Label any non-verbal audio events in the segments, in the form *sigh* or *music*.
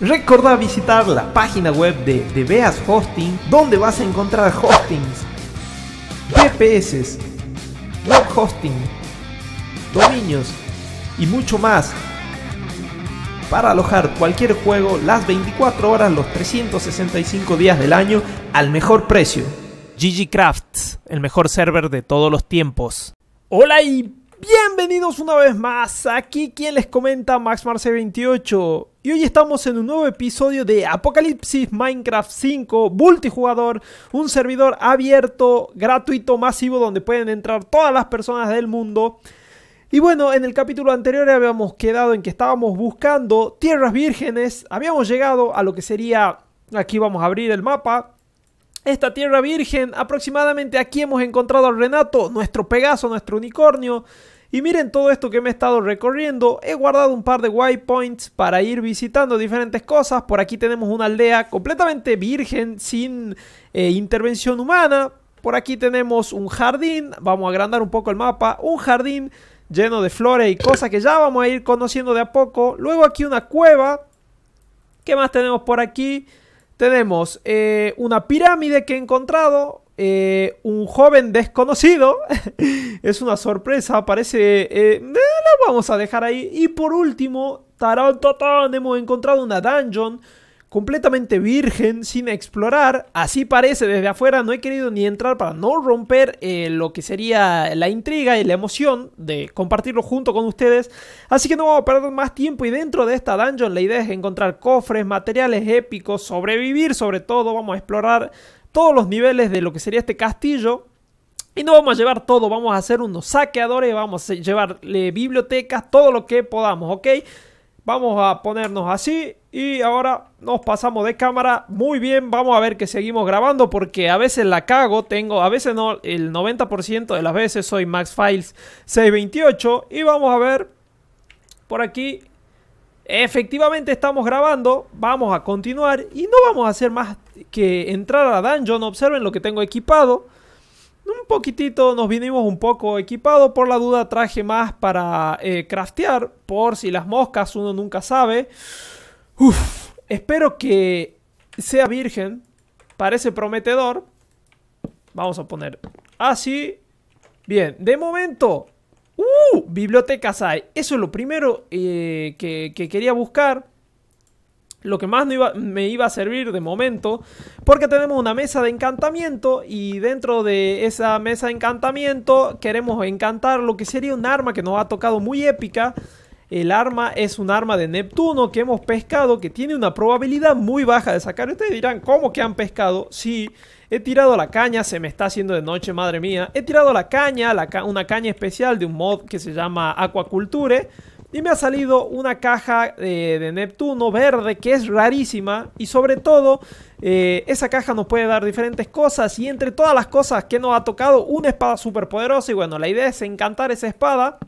Recordá visitar la página web de Beas Hosting, donde vas a encontrar hostings, GPS, web hosting, dominios y mucho más para alojar cualquier juego las 24 horas, los 365 días del año al mejor precio. GG Crafts, el mejor server de todos los tiempos. Hola y Bienvenidos una vez más, aquí quien les comenta Max 28 y hoy estamos en un nuevo episodio de Apocalipsis Minecraft 5 multijugador, un servidor abierto, gratuito, masivo donde pueden entrar todas las personas del mundo. Y bueno, en el capítulo anterior habíamos quedado en que estábamos buscando tierras vírgenes, habíamos llegado a lo que sería, aquí vamos a abrir el mapa, esta tierra virgen. Aproximadamente aquí hemos encontrado al Renato, nuestro Pegaso, nuestro unicornio. Y miren todo esto que me he estado recorriendo. He guardado un par de waypoints para ir visitando diferentes cosas. Por aquí tenemos una aldea completamente virgen, sin eh, intervención humana. Por aquí tenemos un jardín. Vamos a agrandar un poco el mapa. Un jardín lleno de flores y cosas que ya vamos a ir conociendo de a poco. Luego aquí una cueva. ¿Qué más tenemos por aquí? tenemos eh, una pirámide que he encontrado, eh, un joven desconocido, *laughs* es una sorpresa, parece... Eh, la vamos a dejar ahí. Y por último, hemos encontrado una dungeon completamente virgen, sin explorar. Así parece desde afuera, no he querido ni entrar para no romper eh, lo que sería la intriga y la emoción de compartirlo junto con ustedes. Así que no vamos a perder más tiempo y dentro de esta dungeon la idea es encontrar cofres, materiales épicos, sobrevivir sobre todo, vamos a explorar todos los niveles de lo que sería este castillo. Y no vamos a llevar todo, vamos a hacer unos saqueadores, vamos a llevarle eh, bibliotecas, todo lo que podamos, ¿ok? Vamos a ponernos así, y ahora nos pasamos de cámara. Muy bien, vamos a ver que seguimos grabando porque a veces la cago. Tengo, a veces no, el 90% de las veces soy Max Files 628. Y vamos a ver por aquí. Efectivamente estamos grabando, vamos a continuar y no vamos a hacer más que entrar a dungeon. Observen lo que tengo equipado. Un poquitito, nos vinimos un poco equipado. Por la duda traje más para eh, craftear, por si las moscas, uno nunca sabe. Uf, espero que sea virgen. Parece prometedor. Vamos a poner así. Bien, de momento. ¡Uh! Bibliotecas hay. Eso es lo primero eh, que, quería buscar lo que más me iba a servir de momento, porque tenemos una mesa de encantamiento y dentro de esa mesa de encantamiento queremos encantar lo que sería un arma que nos ha tocado muy épica, el arma es un arma de Neptuno que hemos pescado que tiene una probabilidad muy baja de sacar. Ustedes dirán, ¿cómo que han pescado? Sí, he tirado la caña, se me está haciendo de noche, madre mía. He tirado la caña, una caña especial de un mod que se llama Aquaculture. Y me ha salido una caja de Neptuno verde que es rarísima. Y sobre todo, eh, esa caja nos puede dar diferentes cosas. Y entre todas las cosas que nos ha tocado, una espada súper poderosa. Y bueno, la idea es encantar esa espada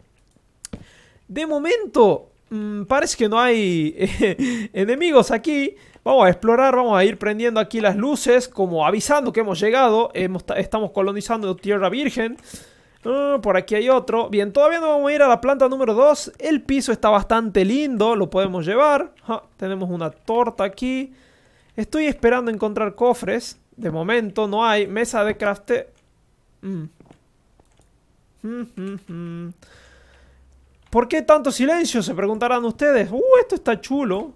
de momento, mm, parece que no hay eh, *laughs* enemigos aquí. Vamos a explorar, vamos a ir prendiendo aquí las luces, como avisando que hemos llegado. estamos colonizando Tierra Virgen. Ah, por aquí hay otro. Bien, todavía no vamos a ir a la planta número 2. El piso está bastante lindo, lo podemos llevar. tenemos una torta aquí. Estoy esperando encontrar cofres. De momento no hay. Mesa de crafte. Mm. Mm, ¿Por qué tanto silencio? Se preguntarán ustedes. Uh, esto está chulo.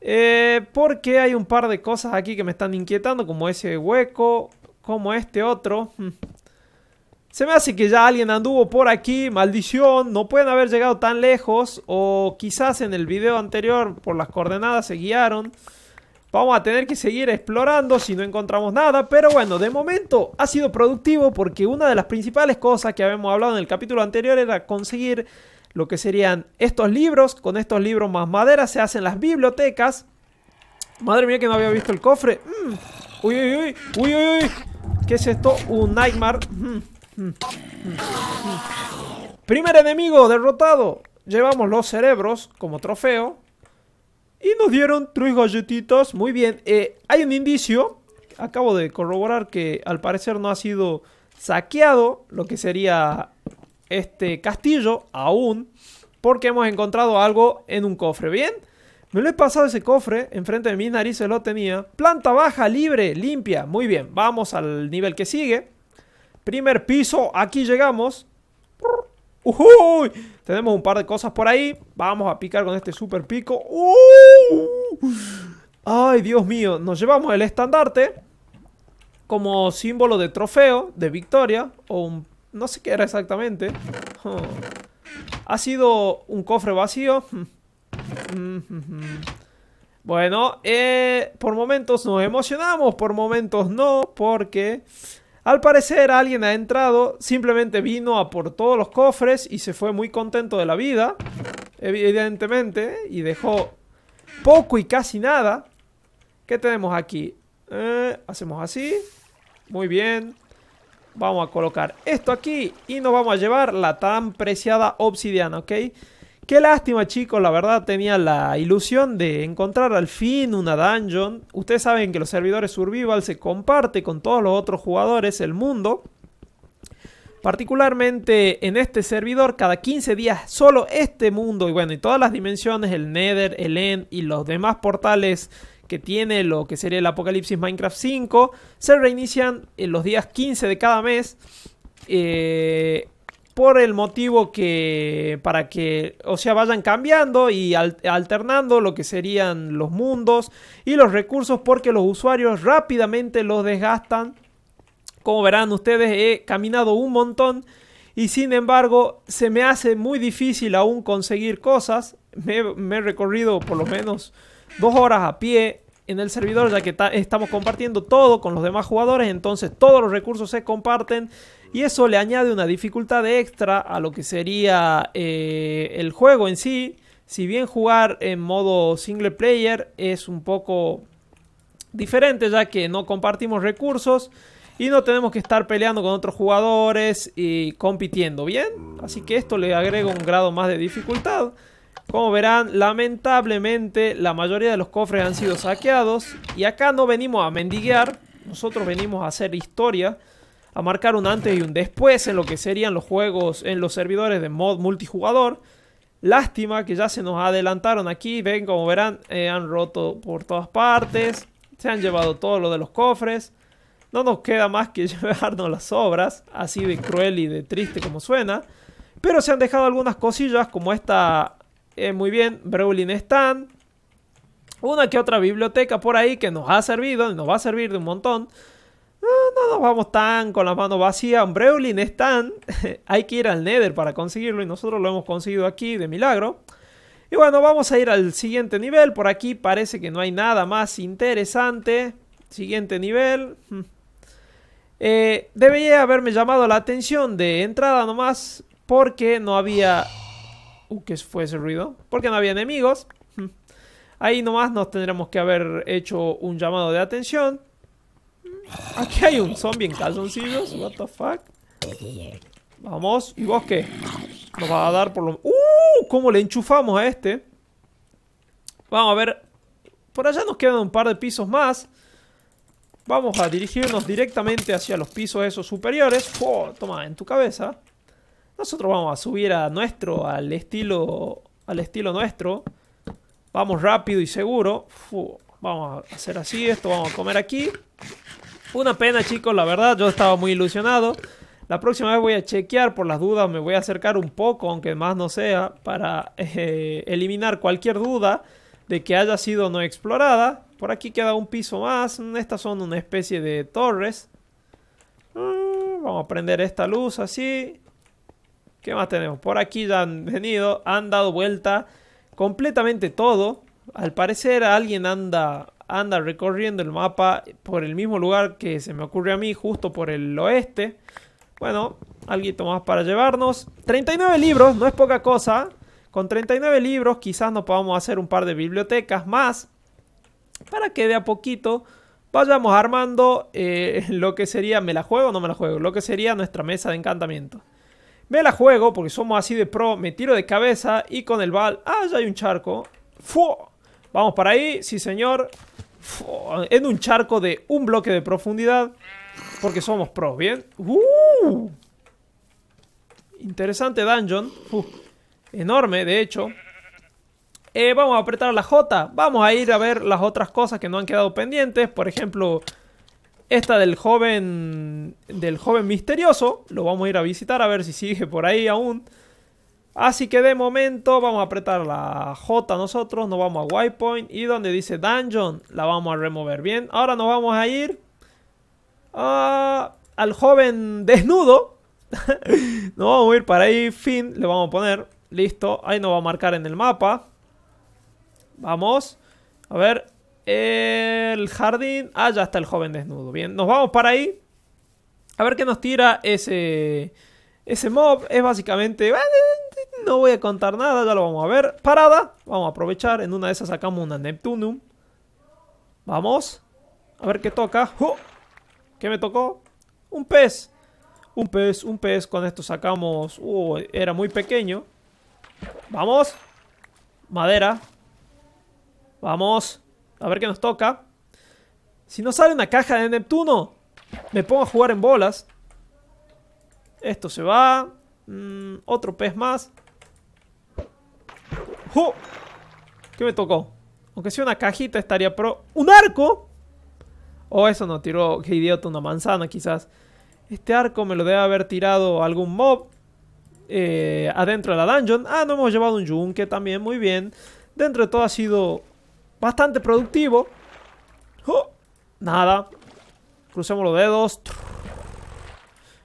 Eh, porque hay un par de cosas aquí que me están inquietando, como ese hueco, como este otro. Mm. Se me hace que ya alguien anduvo por aquí, maldición, no pueden haber llegado tan lejos, o quizás en el video anterior por las coordenadas se guiaron. Vamos a tener que seguir explorando si no encontramos nada, pero bueno, de momento ha sido productivo porque una de las principales cosas que habíamos hablado en el capítulo anterior era conseguir lo que serían estos libros, con estos libros más madera se hacen las bibliotecas. Madre mía que no había visto el cofre. Mm. Uy, uy, uy, uy, uy, uy. ¿Qué es esto? Un Nightmare. Mm, mm, Primer enemigo derrotado. Llevamos los cerebros como trofeo. Y nos dieron tres galletitas. Muy bien. Eh, hay un indicio. Acabo de corroborar que al parecer no ha sido saqueado. Lo que sería este castillo aún porque hemos encontrado algo en un cofre. Bien, me lo he pasado ese cofre, enfrente de mis narices lo tenía. Planta baja, libre, limpia. Muy bien, vamos al nivel que sigue. Primer piso, aquí llegamos. tenemos un par de cosas por ahí. Vamos a picar con este super pico. ¡Uh! ay, Dios mío. Nos llevamos el estandarte como símbolo de trofeo, de victoria o un no sé qué era exactamente. ¿Ha sido un cofre vacío? Hmm. Mm, hmm, hmm. bueno, eh, por momentos nos emocionamos, por momentos no, porque... Al parecer alguien ha entrado, simplemente vino a por todos los cofres y se fue muy contento de la vida, evidentemente, y dejó poco y casi nada. ¿Qué tenemos aquí? Eh, hacemos así. Muy bien. Vamos a colocar esto aquí y nos vamos a llevar la tan preciada obsidiana, ¿ok? Qué lástima chicos, la verdad tenía la ilusión de encontrar al fin una dungeon. Ustedes saben que los servidores survival se comparte con todos los otros jugadores el mundo. Particularmente en este servidor, cada 15 días solo este mundo y bueno, y todas las dimensiones, el Nether, el End y los demás portales que tiene lo que sería el Apocalipsis Minecraft 5, se reinician en los días 15 de cada mes. Eh, por el motivo que para que, o sea, vayan cambiando y alternando lo que serían los mundos y los recursos porque los usuarios rápidamente los desgastan. Como verán ustedes, he caminado un montón y sin embargo se me hace muy difícil aún conseguir cosas. me he recorrido por lo menos dos horas a pie en el servidor, ya que estamos compartiendo todo con los demás jugadores, entonces todos los recursos se comparten y eso le añade una dificultad extra a lo que sería eh, el juego en sí. Si bien jugar en modo single player es un poco diferente, ya que no compartimos recursos y no tenemos que estar peleando con otros jugadores y compitiendo bien. Así que esto le agrega un grado más de dificultad. Como verán, lamentablemente la mayoría de los cofres han sido saqueados. Y acá no venimos a mendiguear, nosotros venimos a hacer historia. A marcar un antes y un después en lo que serían los juegos en los servidores de mod multijugador. Lástima que ya se nos adelantaron aquí. Ven, como verán, eh, han roto por todas partes. Se han llevado todo lo de los cofres. No nos queda más que *laughs* llevarnos las obras, así de cruel y de triste como suena. Pero se han dejado algunas cosillas como esta eh, muy bien, Brawling Stand. Una que otra biblioteca por ahí que nos ha servido, nos va a servir de un montón. Ah, no nos vamos tan con las manos vacías. Breulin Stand. *laughs* Hay que ir al Nether para conseguirlo y nosotros lo hemos conseguido aquí de milagro. Y bueno, vamos a ir al siguiente nivel. Por aquí parece que no hay nada más interesante. Siguiente nivel. Hmm. Eh, debería haberme llamado la atención de entrada nomás porque no había Uh, ¿qué fue ese ruido? Porque no había enemigos. *laughs* Ahí nomás nos tendremos que haber hecho un llamado de atención. Aquí hay un zombie en calzoncillos. What the fuck. Vamos. ¿Y vos qué? Nos va a dar por lo... ¡Uh! ¿Cómo le enchufamos a este? Vamos a ver. Por allá nos quedan un par de pisos más. Vamos a dirigirnos directamente hacia los pisos esos superiores. Oh, toma, en tu cabeza. Nosotros vamos a subir a nuestro, al estilo, al estilo nuestro. Vamos rápido y seguro. vamos a hacer así esto, vamos a comer aquí. Una pena, chicos, la verdad, yo estaba muy ilusionado. La próxima vez voy a chequear por las dudas, me voy a acercar un poco, aunque más no sea, para eh, eliminar cualquier duda de que haya sido no explorada. Por aquí queda un piso más. Estas son una especie de torres. Mm, vamos a prender esta luz así. ¿Qué más tenemos? Por aquí ya han venido, han dado vuelta completamente todo. Al parecer alguien anda, anda recorriendo el mapa por el mismo lugar que se me ocurre a mí, justo por el oeste. Bueno, algo más para llevarnos. 39 libros, no es poca cosa. Con 39 libros quizás nos podamos hacer un par de bibliotecas más para que de a poquito vayamos armando eh, *laughs* lo que sería, me la juego o no me la juego, lo que sería nuestra mesa de encantamiento. Me la juego porque somos así de pro. Me tiro de cabeza y con el bal. Ah, ya hay un charco. ¡Fu! Vamos para ahí. Sí, señor. En un charco de un bloque de profundidad. Porque somos pros, ¿bien? ¡Uh! Interesante dungeon. Enorme, de hecho. Eh, vamos a apretar la J. Vamos a ir a ver las otras cosas que no han quedado pendientes. Por ejemplo, esta del joven. Del joven misterioso. Lo vamos a ir a visitar a ver si sigue por ahí aún. Así que de momento vamos a apretar la J nosotros. Nos vamos a Point. Y donde dice Dungeon. La vamos a remover. Bien. Ahora nos vamos a ir. Ah, al joven desnudo. *laughs* nos vamos a ir para ahí. Fin. Le vamos a poner. Listo. Ahí nos va a marcar en el mapa. Vamos. A ver, el jardín. Ah, ya está el joven desnudo. Bien, nos vamos para ahí. A ver qué nos tira ese. Ese mob. Es básicamente. Eh, no voy a contar nada, ya lo vamos a ver. Parada. Vamos a aprovechar. En una de esas sacamos una Neptunum. Vamos. A ver qué toca. ¿Qué me tocó? Un pez. Un pez, un pez. Con esto sacamos... Uh, era muy pequeño. Vamos. Madera. Vamos. A ver qué nos toca. Si no sale una caja de Neptuno, me pongo a jugar en bolas. Esto se va. Mm, otro pez más. ¡Oh! ¿Qué me tocó? Aunque sea una cajita estaría pro... ¡Un arco! Oh, eso no tiró. Qué idiota, una manzana quizás. Este arco me lo debe haber tirado algún mob. Eh, adentro de la dungeon. Ah, no hemos llevado un yunque también, muy bien. Dentro de todo ha sido Bastante productivo. Oh, nada. Crucemos los dedos.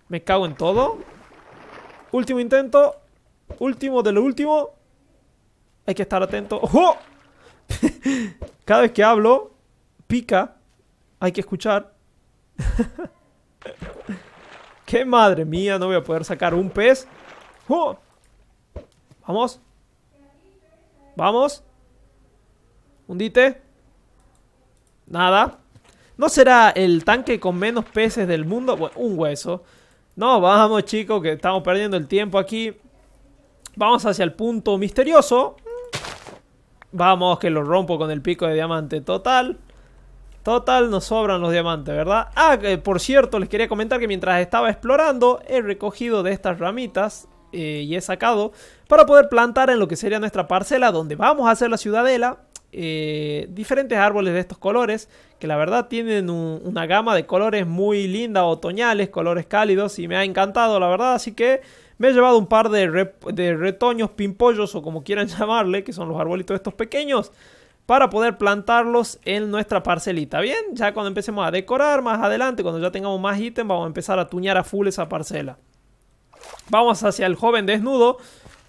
Me cago en todo. Último intento. Último de lo último. Hay que estar atento. ¡Oh! *laughs* Cada vez que hablo, pica. Hay que escuchar. *laughs* ¡Qué madre mía! No voy a poder sacar un pez. Oh, vamos. Vamos. Hundite. Nada. ¿No será el tanque con menos peces del mundo? Bueno, un hueso. No, vamos chicos, que estamos perdiendo el tiempo aquí. Vamos hacia el punto misterioso. Vamos, que lo rompo con el pico de diamante. Total. Total, nos sobran los diamantes, ¿verdad? Ah, por cierto, les quería comentar que mientras estaba explorando, he recogido de estas ramitas eh, y he sacado para poder plantar en lo que sería nuestra parcela, donde vamos a hacer la ciudadela. Eh, diferentes árboles de estos colores, que la verdad tienen una gama de colores muy linda, otoñales, colores cálidos, y me ha encantado, la verdad, así que me he llevado un par de, retoños, pimpollos o como quieran *laughs* llamarle, que son los arbolitos estos pequeños, para poder plantarlos en nuestra parcelita. Bien, ya cuando empecemos a decorar más adelante, cuando ya tengamos más ítem, vamos a empezar a tuñar a full esa parcela. Vamos hacia el joven desnudo,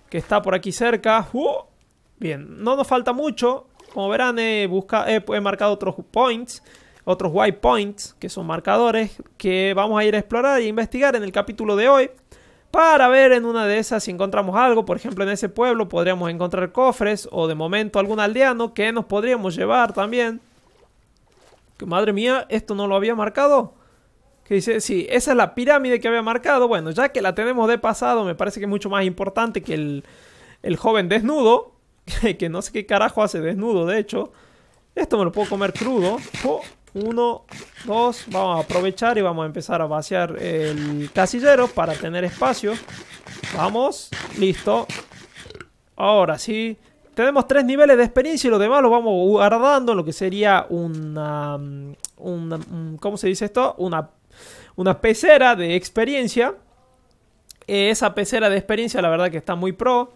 que está por aquí cerca. Uh, bien, no nos falta mucho. Como verán, he marcado otros points, otros white points, que son marcadores que vamos a ir a explorar e investigar en el capítulo de hoy. Para ver en una de esas si encontramos algo, por ejemplo en ese pueblo podríamos encontrar cofres o de momento algún aldeano que nos podríamos llevar también. madre mía, esto no lo había marcado. Que dice, sí, esa es la pirámide que había marcado. Bueno, ya que la tenemos de pasado, me parece que es mucho más importante que el, el joven desnudo. *laughs* que no sé qué carajo hace desnudo, de hecho. Esto me lo puedo comer crudo. Oh, uno, dos, vamos a aprovechar y vamos a empezar a vaciar el casillero para tener espacio. Vamos, listo. Ahora sí, tenemos tres niveles de experiencia y lo demás lo vamos guardando lo que sería una, mm, mm, ¿cómo se dice esto? Una, una pecera de experiencia. esa pecera de experiencia la verdad que está muy pro.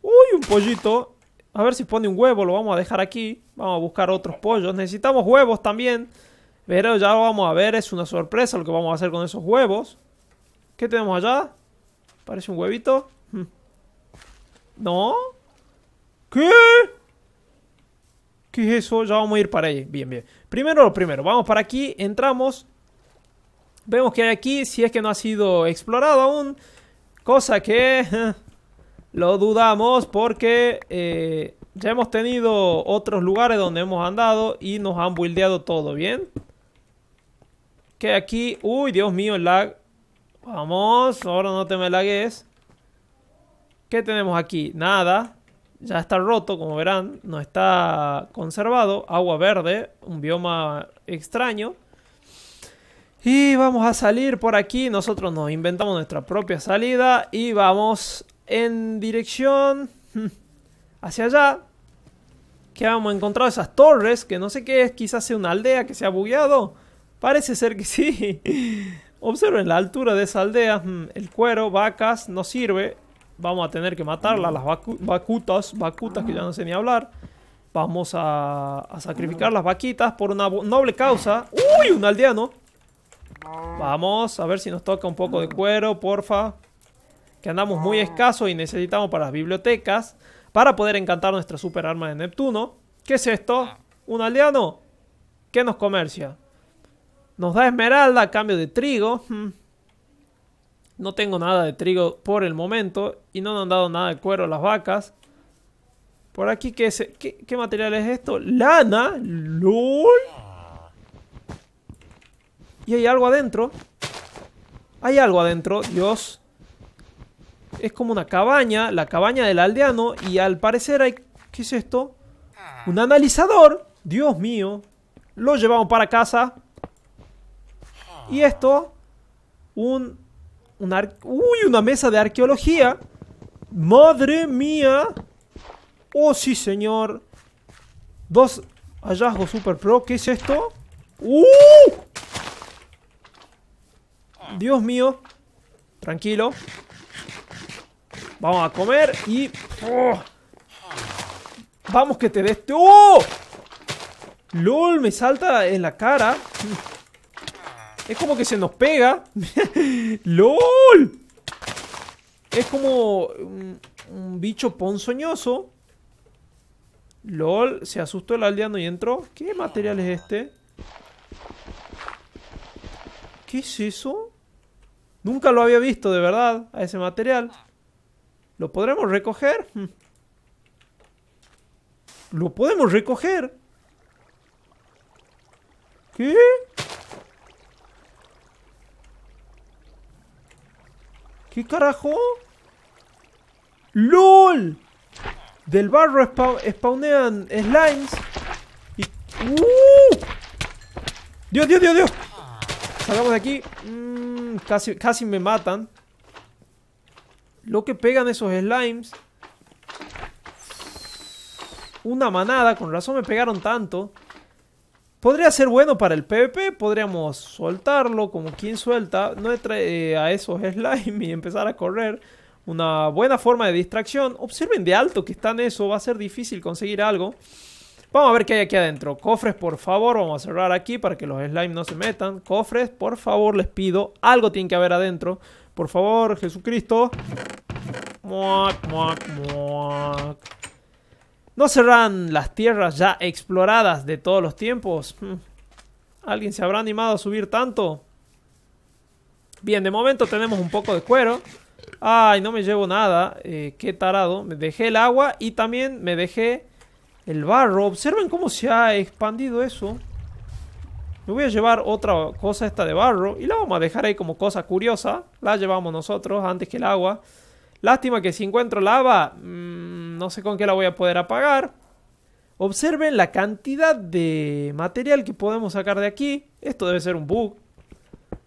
Uy, un pollito. A ver si pone un huevo, lo vamos a dejar aquí. Vamos a buscar otros pollos. Necesitamos huevos también. Pero ya lo vamos a ver, es una sorpresa lo que vamos a hacer con esos huevos. ¿Qué tenemos allá? Parece un huevito. Hmm. ¿No? ¿Qué? ¿Qué es eso? Ya vamos a ir para ahí. Bien, bien. Primero lo primero. Vamos para aquí, entramos. Vemos que hay aquí, si es que no ha sido explorado aún. Cosa que... *laughs* Eh, lo dudamos porque eh, ya hemos tenido otros lugares donde hemos andado y nos han buildeado todo, ¿bien? Que aquí... Uy, Dios mío, el lag. Vamos, ahora no te me lagues. ¿Qué tenemos aquí? Nada. Ya está roto, como verán. No está conservado. Agua verde, un bioma extraño. Y vamos a salir por aquí. Nosotros nos inventamos nuestra propia salida y vamos en dirección hmm, hacia allá. Que hemos encontrado esas torres, que no sé qué es, quizás sea una aldea que se ha bugueado. Parece ser que sí. *laughs* Observen la altura de esa aldea. Hmm, el cuero, vacas, no sirve. Vamos a tener que matarla, las vacutas, vacutas que ya no sé ni hablar. Vamos a, a sacrificar las vaquitas por una noble causa. ¡Uy! Un aldeano. Vamos, a ver si nos toca un poco de cuero, porfa andamos muy ah. escasos y necesitamos para las bibliotecas para poder encantar nuestra super arma de Neptuno. ¿Qué es esto? Ah. ¿Un aldeano? ¿Qué nos comercia? Nos da esmeralda a cambio de trigo. Mm. No tengo nada de trigo por el momento y no nos han dado nada de cuero a las vacas. Por aquí, ¿qué, es? ¿Qué, ¿qué, material es esto? ¡Lana! ¡Lol! Ah. Y hay algo adentro. Hay algo adentro, Dios es como una cabaña, la cabaña del aldeano, y al parecer hay... ¿Qué es esto? Ah. Un analizador. Dios mío. Lo llevamos para casa. Ah. Y esto... Un... Uy, una mesa de arqueología. Madre mía. Oh, sí, señor. Dos hallazgos super pro. ¿Qué es esto? ¡Uh! Ah. Dios mío. Tranquilo. Vamos a comer y... Oh, vamos que te des... Este... ¡Oh! ¡Lol! Me salta en la cara. Es como que se nos pega. *laughs* ¡Lol! Es como un, un, bicho ponzoñoso. ¡Lol! Se asustó el aldeano y entró. ¿Qué material es este? ¿Qué es eso? Nunca lo había visto, de verdad, a ese material. ¿Lo podremos recoger? ¿Lo podemos recoger? ¿Qué? ¿Qué carajo? ¡LOL! Del barro spawnan spawnean slimes. Y... ¡uh! ¡Dios, Dios, Dios, Dios! Salgamos de aquí. Mm, casi, casi me matan lo que pegan esos slimes. Una manada, con razón me pegaron tanto. Podría ser bueno para el PvP, podríamos soltarlo como quien suelta no eh, a esos *laughs* slimes y empezar a correr. Una buena forma de distracción. Observen de alto que están eso, va a ser difícil conseguir algo. Vamos a ver qué hay aquí adentro. Cofres, por favor, vamos a cerrar aquí para que los slimes no se metan. Cofres, por favor, les pido. Algo tiene que haber adentro. Por favor, Jesucristo. ¿No serán las tierras ya exploradas de todos los tiempos? Hmm. ¿Alguien se habrá animado a subir tanto? Bien, de momento tenemos un poco de cuero. Ay, no me llevo nada. Eh, qué tarado. Me dejé el agua y también me dejé el barro. Observen cómo se ha expandido eso. Me voy a llevar otra cosa esta de barro y la vamos a dejar ahí como cosa curiosa. La llevamos nosotros antes que el agua. Lástima que si encuentro lava, mm, no sé con qué la voy a poder apagar. Observen la cantidad de material que podemos sacar de aquí. Esto debe ser un bug.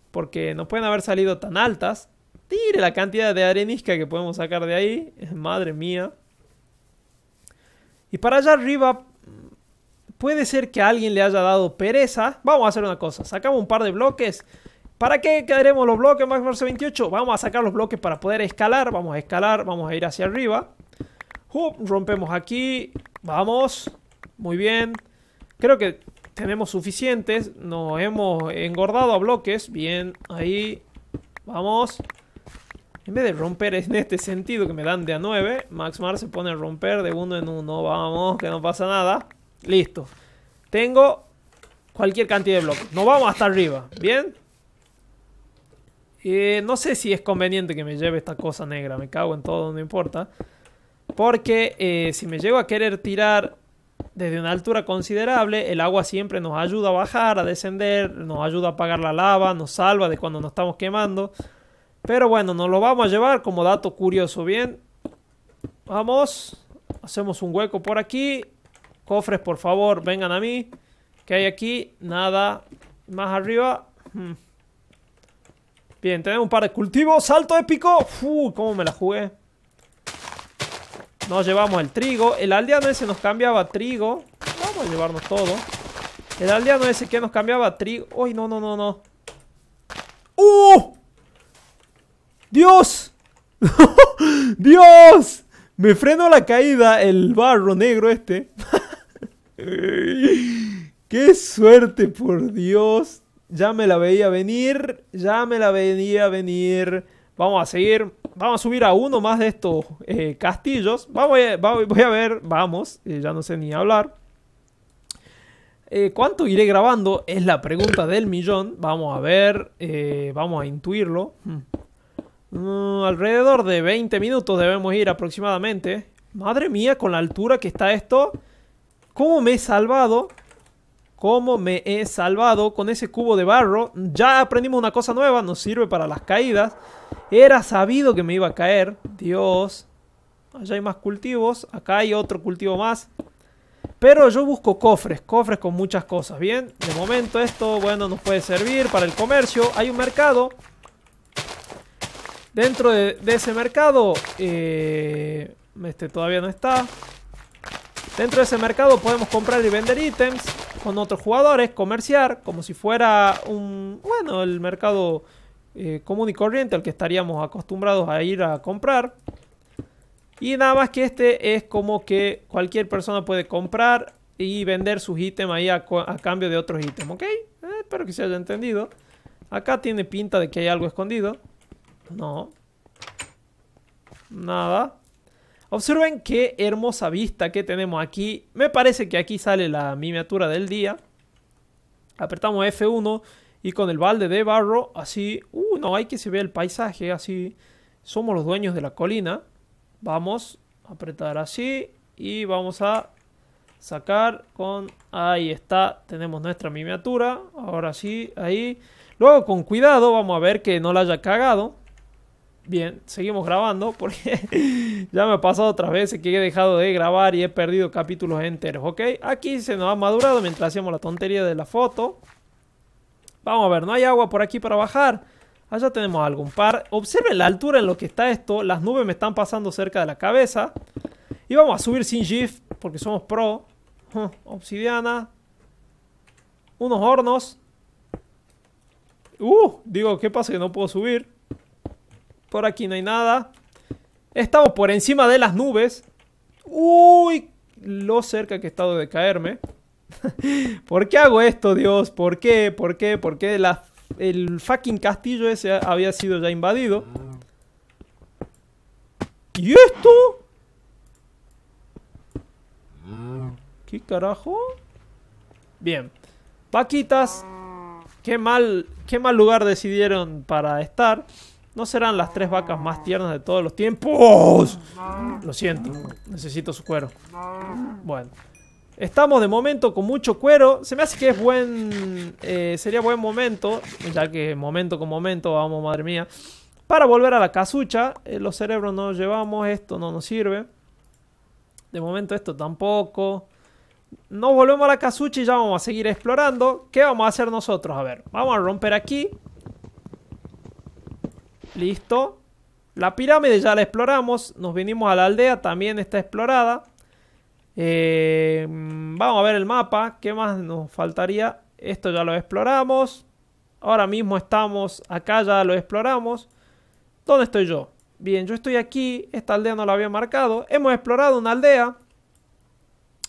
Porque no pueden haber salido tan altas. Tire la cantidad de arenisca que podemos sacar de ahí. Madre mía. Y para allá arriba Puede ser que alguien le haya dado pereza. Vamos a hacer una cosa. Sacamos un par de bloques. ¿Para qué quedaremos los bloques Max 28? Vamos a sacar los bloques para poder escalar. Vamos a escalar. Vamos a ir hacia arriba. rompemos aquí. Vamos. Muy bien. Creo que tenemos suficientes. Nos hemos engordado a bloques. Bien. Ahí. Vamos. En vez de romper en este sentido que me dan de a 9, Max Mar se pone a romper de uno en uno. Vamos, que no pasa nada. Listo. Tengo cualquier cantidad de bloques. Nos vamos hasta arriba. ¿Bien? Eh, no sé si es conveniente que me lleve esta cosa negra. Me cago en todo, no importa. Porque eh, si me llego a querer tirar desde una altura considerable, el agua siempre nos ayuda a bajar, a descender, nos ayuda a apagar la lava, nos salva de cuando nos estamos quemando. Pero bueno, nos lo vamos a llevar como dato curioso, ¿bien? Vamos, hacemos un hueco por aquí Cofres, por favor, vengan a mí. ¿Qué hay aquí? Nada. Más arriba. Hmm. Bien, tenemos un par de cultivos. ¡Salto épico! ¡Uf! ¿Cómo me la jugué? Nos llevamos el trigo. El aldeano ese nos cambiaba trigo. Vamos a llevarnos todo. El aldeano ese que nos cambiaba trigo. ¡Uy, no, no, no, no! ¡Uh! ¡Dios! *laughs* ¡Dios! Me freno la caída el barro negro este. *laughs* *laughs* ¡Qué suerte, por Dios! Ya me la veía venir, ya me la veía venir. Vamos a seguir, vamos a subir a uno más de estos eh, castillos. Vamos voy a ver, vamos, eh, ya no sé ni hablar. Eh, ¿Cuánto iré grabando? Es la pregunta del millón. Vamos a ver, vamos a intuirlo. Mm. Mm, alrededor de 20 minutos debemos ir aproximadamente. Madre mía, con la altura que está esto. ¿Cómo me he salvado? ¿Cómo me he salvado con ese cubo de barro? Ya aprendimos una cosa nueva, nos sirve para las caídas. Era sabido que me iba a caer. Dios. Allá hay más cultivos. Acá hay otro cultivo más. Pero yo busco cofres, cofres con muchas cosas, ¿bien? De momento esto, bueno, nos puede servir para el comercio. Hay un mercado. Dentro de, ese mercado, eh, este todavía no está. Dentro de ese mercado podemos comprar y vender ítems con otros jugadores, comerciar, como si fuera un, bueno, el mercado eh, común y corriente al que estaríamos acostumbrados a ir a comprar. Y nada más que este es como que cualquier persona puede comprar y vender sus ítems ahí a, cambio de otros ítems, ¿ok? Eh, espero que se haya entendido. Acá tiene pinta de que hay algo escondido. No. Nada. Observen qué hermosa vista que tenemos aquí. Me parece que aquí sale la miniatura del día. Apretamos F1 y con el balde de barro, así, uh, no hay que se vea el paisaje, así. Somos los dueños de la colina. Vamos a apretar así y vamos a sacar con... Ahí está, tenemos nuestra miniatura. Ahora sí, ahí. Luego con cuidado vamos a ver que no la haya cagado. Bien, seguimos grabando porque *laughs* ya me ha pasado otras veces que he dejado de grabar y he perdido capítulos enteros, ¿ok? Aquí se nos ha madurado mientras hacíamos la tontería de la foto. Vamos a ver, no hay agua por aquí para bajar. Allá tenemos algún par. Observen la altura en lo que está esto. Las nubes me están pasando cerca de la cabeza. Y vamos a subir sin GIF porque somos pro. obsidiana. Unos hornos. Uh, digo, ¿qué pasa que no puedo subir? Por aquí no hay nada. Estamos por encima de las nubes. Uy, lo cerca que he estado de caerme. *laughs* ¿Por qué hago esto, Dios? ¿Por qué? ¿Por qué? ¿Por qué la, el fucking castillo ese había sido ya invadido? ¿Y esto? ¿Qué carajo? Bien. Paquitas. Qué mal, qué mal lugar decidieron para estar. ¿No serán las tres vacas más tiernas de todos los tiempos? Lo siento, necesito su cuero. Bueno. Estamos de momento con mucho cuero. Se me hace que es buen... Eh, sería buen momento, ya que momento con momento, vamos, madre mía. Para volver a la casucha, eh, los cerebros no llevamos, esto no nos sirve. De momento esto tampoco. Nos volvemos a la casucha y ya vamos a seguir explorando. ¿Qué vamos a hacer nosotros? A ver, vamos a romper aquí. Listo. La pirámide ya la exploramos. Nos vinimos a la aldea, también está explorada. Eh, vamos a ver el mapa. ¿Qué más nos faltaría? Esto ya lo exploramos. Ahora mismo estamos acá, ya lo exploramos. ¿Dónde estoy yo? Bien, yo estoy aquí. Esta aldea no la había marcado. Hemos explorado una aldea.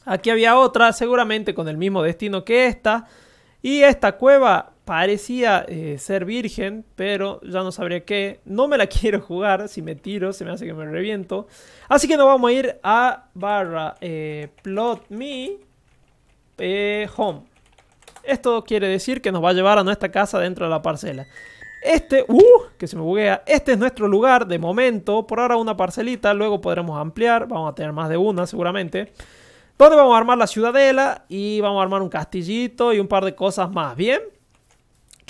Aquí había otra, seguramente con el mismo destino que esta. Y esta cueva parecía eh, ser virgen, pero ya no sabría qué. No me la *laughs* quiero jugar, si me tiro se me hace que me reviento. Así que nos vamos a ir a barra eh, plot me eh, home. Esto quiere decir que nos va a llevar a nuestra casa dentro de la parcela. Este, uh, que se me buguea. Este es nuestro lugar de momento. Por ahora una parcelita, luego podremos ampliar. Vamos a tener más de una seguramente. Donde vamos a armar la ciudadela y vamos a armar un castillito y un par de cosas más. Bien,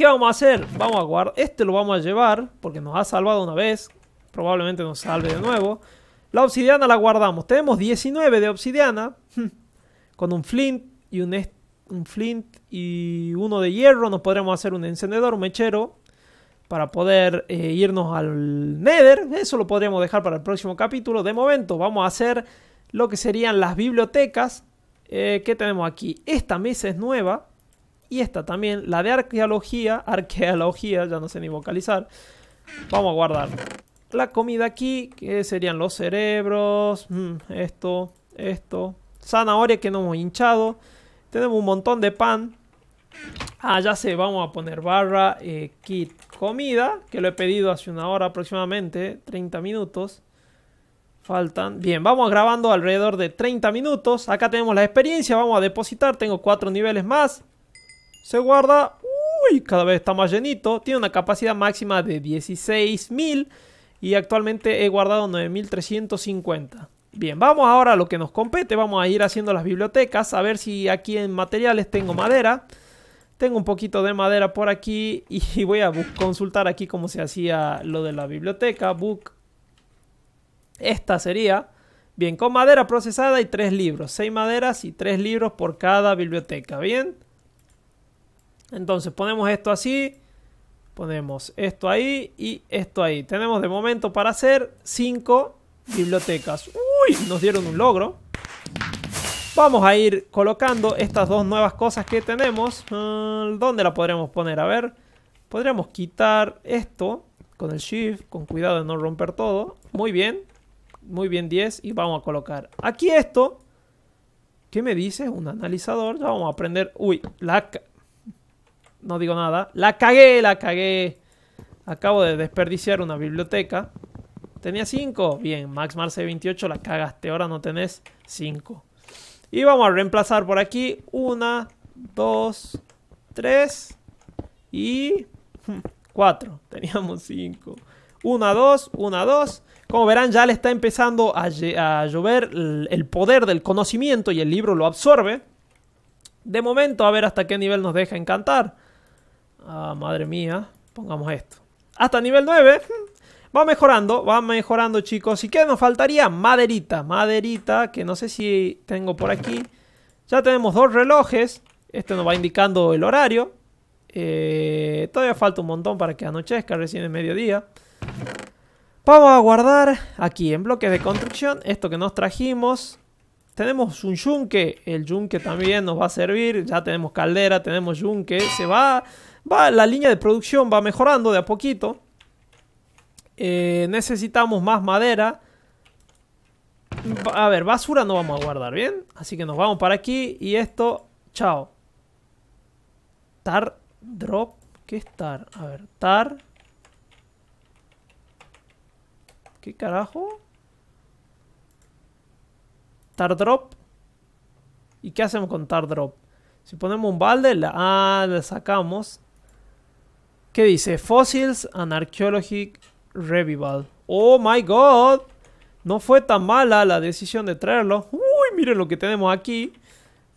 ¿Qué vamos a hacer? Vamos a guardar. Este lo vamos a llevar porque nos ha salvado una vez. Probablemente nos salve de nuevo. La obsidiana la guardamos. Tenemos 19 de obsidiana. *laughs* Con un flint y un, flint y uno de hierro nos podremos hacer un encendedor, un mechero. Para poder eh, irnos al Nether. Eso lo podríamos dejar para el próximo capítulo. De momento vamos a hacer lo que serían las bibliotecas. que eh, ¿Qué tenemos aquí? Esta mesa es nueva. Y esta también, la de arqueología, *laughs* arqueología, ya no sé ni vocalizar. Vamos a guardar la comida aquí, que serían los cerebros, mm, esto, esto, zanahoria que no hemos hinchado. Tenemos un montón de pan. Ah, ya sé, vamos a poner barra eh, kit comida, que lo he pedido hace una hora aproximadamente, 30 minutos. Faltan. Bien, vamos grabando alrededor de 30 minutos. Acá tenemos la experiencia, vamos a depositar, tengo cuatro niveles más. Se guarda. Uy, cada vez está más llenito. Tiene una capacidad máxima de 16.000 y actualmente he guardado 9.350. Bien, vamos ahora a lo que nos compete. Vamos a ir haciendo las bibliotecas. A ver si aquí en materiales tengo madera. Tengo un poquito de madera por aquí y *laughs* voy a consultar aquí cómo se hacía lo de la biblioteca. Book. Esta sería. Bien, con madera procesada y tres libros. Seis maderas y tres libros por cada biblioteca. Bien. Entonces ponemos esto así, ponemos esto ahí y esto ahí. Tenemos de momento para hacer 5 bibliotecas. ¡Uy! Nos dieron un logro. Vamos a ir colocando estas dos nuevas cosas que tenemos. Ah, ¿Dónde la podremos poner? A ver, podríamos quitar esto con el shift, con cuidado de no romper todo. Muy bien, muy bien 10 y vamos a colocar aquí esto. ¿Qué me dice? Un analizador. Ya vamos a aprender. Uy, la, no digo nada. La cagué, la cagué. Acabo de desperdiciar una biblioteca. Tenía 5. Bien, Max Marce 28, la cagaste. Ahora no tenés 5. Y vamos a reemplazar por aquí. 1, 2, 3 y 4. *laughs* *laughs* Teníamos 5. 1, 2, 1, 2. Como verán, ya le está empezando a, a llover el poder del conocimiento y el libro lo absorbe. De momento, a ver hasta qué nivel nos deja encantar. Ah, madre mía. Pongamos esto. Hasta nivel 9. *laughs* Va mejorando, va mejorando, chicos. ¿Y qué nos faltaría? Maderita. Maderita, que no sé si tengo por aquí. Ya tenemos dos relojes. Este nos va indicando el horario. Eh, todavía falta un montón para que anochezca recién es mediodía. Vamos a guardar aquí en bloques de construcción esto que nos trajimos. Tenemos un yunque. El yunque también nos va a servir. Ya tenemos caldera, tenemos yunque. Se va Va, la línea de producción va mejorando de a poquito. Eh, necesitamos más madera. A ver, basura no vamos a guardar, ¿bien? Así que nos vamos para aquí y esto, chao. Tar, drop, ¿qué es tar? A ver, tar. ¿Qué carajo? Tar drop. ¿Y qué hacemos con tar drop? Si ponemos un balde, la, ah, le sacamos. ¿Qué dice Fossils and archaeological Revival. Oh my god. No fue tan mala la decisión de traerlo. Uy, miren lo que tenemos aquí.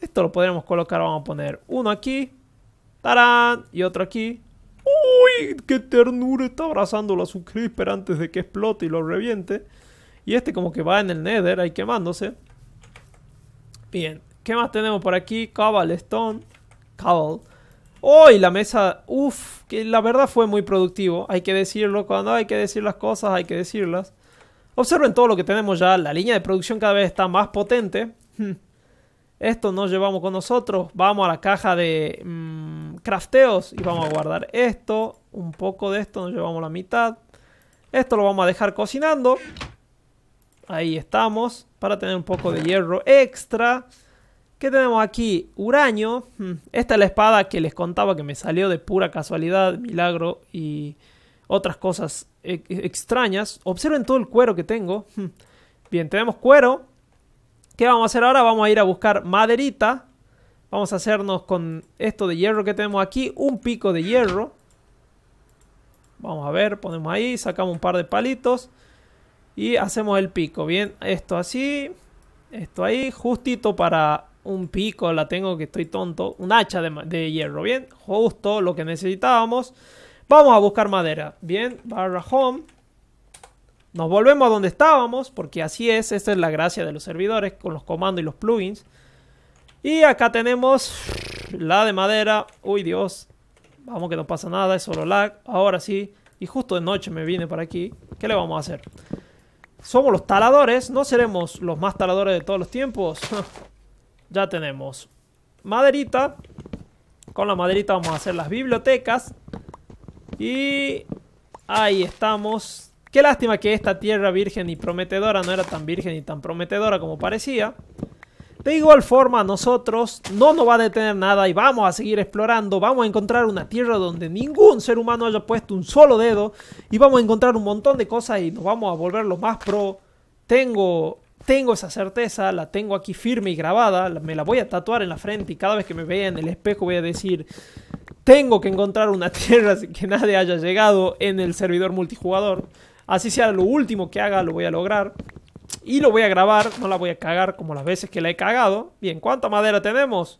Esto lo podríamos colocar. Vamos a poner uno aquí. Tarán. Y otro aquí. Uy, qué ternura. Está abrazando la su antes de que explote y lo reviente. Y este como que va en el nether ahí quemándose. Bien. ¿Qué más tenemos por aquí? Cabal Stone. Hoy la mesa, uff, que la verdad fue muy productivo. Hay que decirlo, cuando hay que decir las cosas, hay que decirlas. Observen todo lo que tenemos ya, la línea de producción cada vez está más potente. *laughs* Esto nos llevamos con nosotros, vamos a la caja de mm, crafteos y vamos a guardar esto, un poco de esto, nos llevamos la mitad. Esto lo vamos a dejar cocinando. Ahí estamos, para tener un poco de hierro extra. ¿Qué tenemos aquí? Uraño. Hmm, esta es la espada que les contaba que me salió de pura casualidad, milagro y otras cosas e-, e-, extrañas. Observen todo el cuero que tengo. Hmm. Bien, tenemos cuero. ¿Qué vamos a hacer ahora? Vamos a ir a buscar maderita. Vamos a hacernos con esto de hierro que tenemos aquí. Un pico de hierro. Vamos a ver, ponemos ahí, sacamos un par de palitos. Y hacemos el pico. Bien, esto así. Esto ahí, justito para un pico, la tengo que estoy tonto, un hacha de, hierro, bien, justo lo que necesitábamos. Vamos a buscar madera, bien, barra home. Nos volvemos a donde estábamos, porque así es, esta es la gracia de los servidores, con los comandos y los plugins. Y acá tenemos la de madera, uy Dios, vamos que no pasa nada, es solo lag, ahora sí. Y justo de noche me vine para aquí, ¿qué le vamos a hacer? Somos los taladores, no seremos los más taladores de todos los tiempos. *laughs* Ya tenemos maderita. Con la maderita vamos a hacer las bibliotecas. Y ahí estamos. Qué lástima que esta tierra virgen y prometedora no era tan virgen y tan prometedora como parecía. De igual forma, nosotros no nos va a detener nada y vamos a seguir explorando. Vamos a encontrar una tierra donde ningún ser humano haya puesto un solo dedo. Y vamos a encontrar un montón de cosas y nos vamos a volver lo más pro. Tengo tengo esa certeza, la tengo aquí firme y grabada, me la voy a tatuar en la frente y cada vez que me vea en el espejo voy a decir, tengo que encontrar una *laughs* tierra sin que nadie haya llegado en el servidor multijugador. Así sea lo último que haga, lo voy a lograr. Y lo voy a grabar, no la voy a cagar como las veces que la he cagado. Bien, ¿cuánta madera tenemos?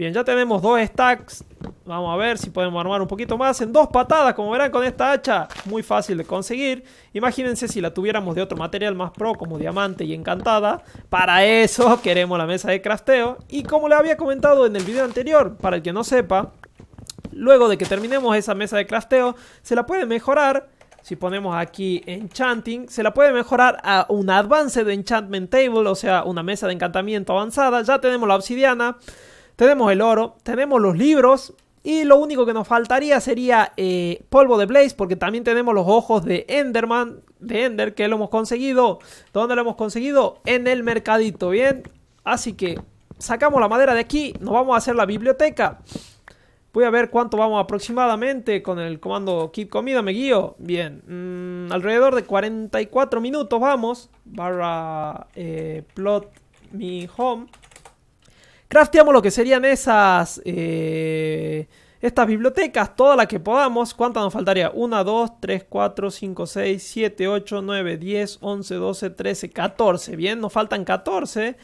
Bien, ya tenemos dos stacks. Vamos a ver si podemos armar un poquito más en dos patadas, como verán con esta hacha. Muy fácil de conseguir. Imagínense si la tuviéramos de otro material más pro, como diamante y encantada. Para eso queremos la mesa de crafteo. Y como le había comentado en el video anterior, para el que no sepa, luego de que terminemos esa mesa de crafteo, se la puede mejorar si ponemos aquí Enchanting, se la puede mejorar a un Advanced Enchantment Table, o sea, una mesa de encantamiento avanzada. Ya tenemos la obsidiana, tenemos el oro, tenemos los libros. Y lo único que nos faltaría sería eh, polvo de Blaze, porque también tenemos los ojos de Enderman, de Ender, que lo hemos conseguido. ¿Dónde lo hemos conseguido? En el mercadito, ¿bien? Así que sacamos la madera de aquí, nos vamos a hacer la biblioteca. Voy a ver cuánto vamos aproximadamente con el comando keep comida, me guío. Bien, mm, alrededor de 44 minutos vamos. Barra eh, plot mi home crafteamos lo que serían esas... Eh, estas bibliotecas, todas las que podamos. ¿Cuántas nos faltaría? 1, 2, 3, 4, 5, 6, 7, 8, 9, 10, 11, 12, 13, 14. Bien, nos faltan 14.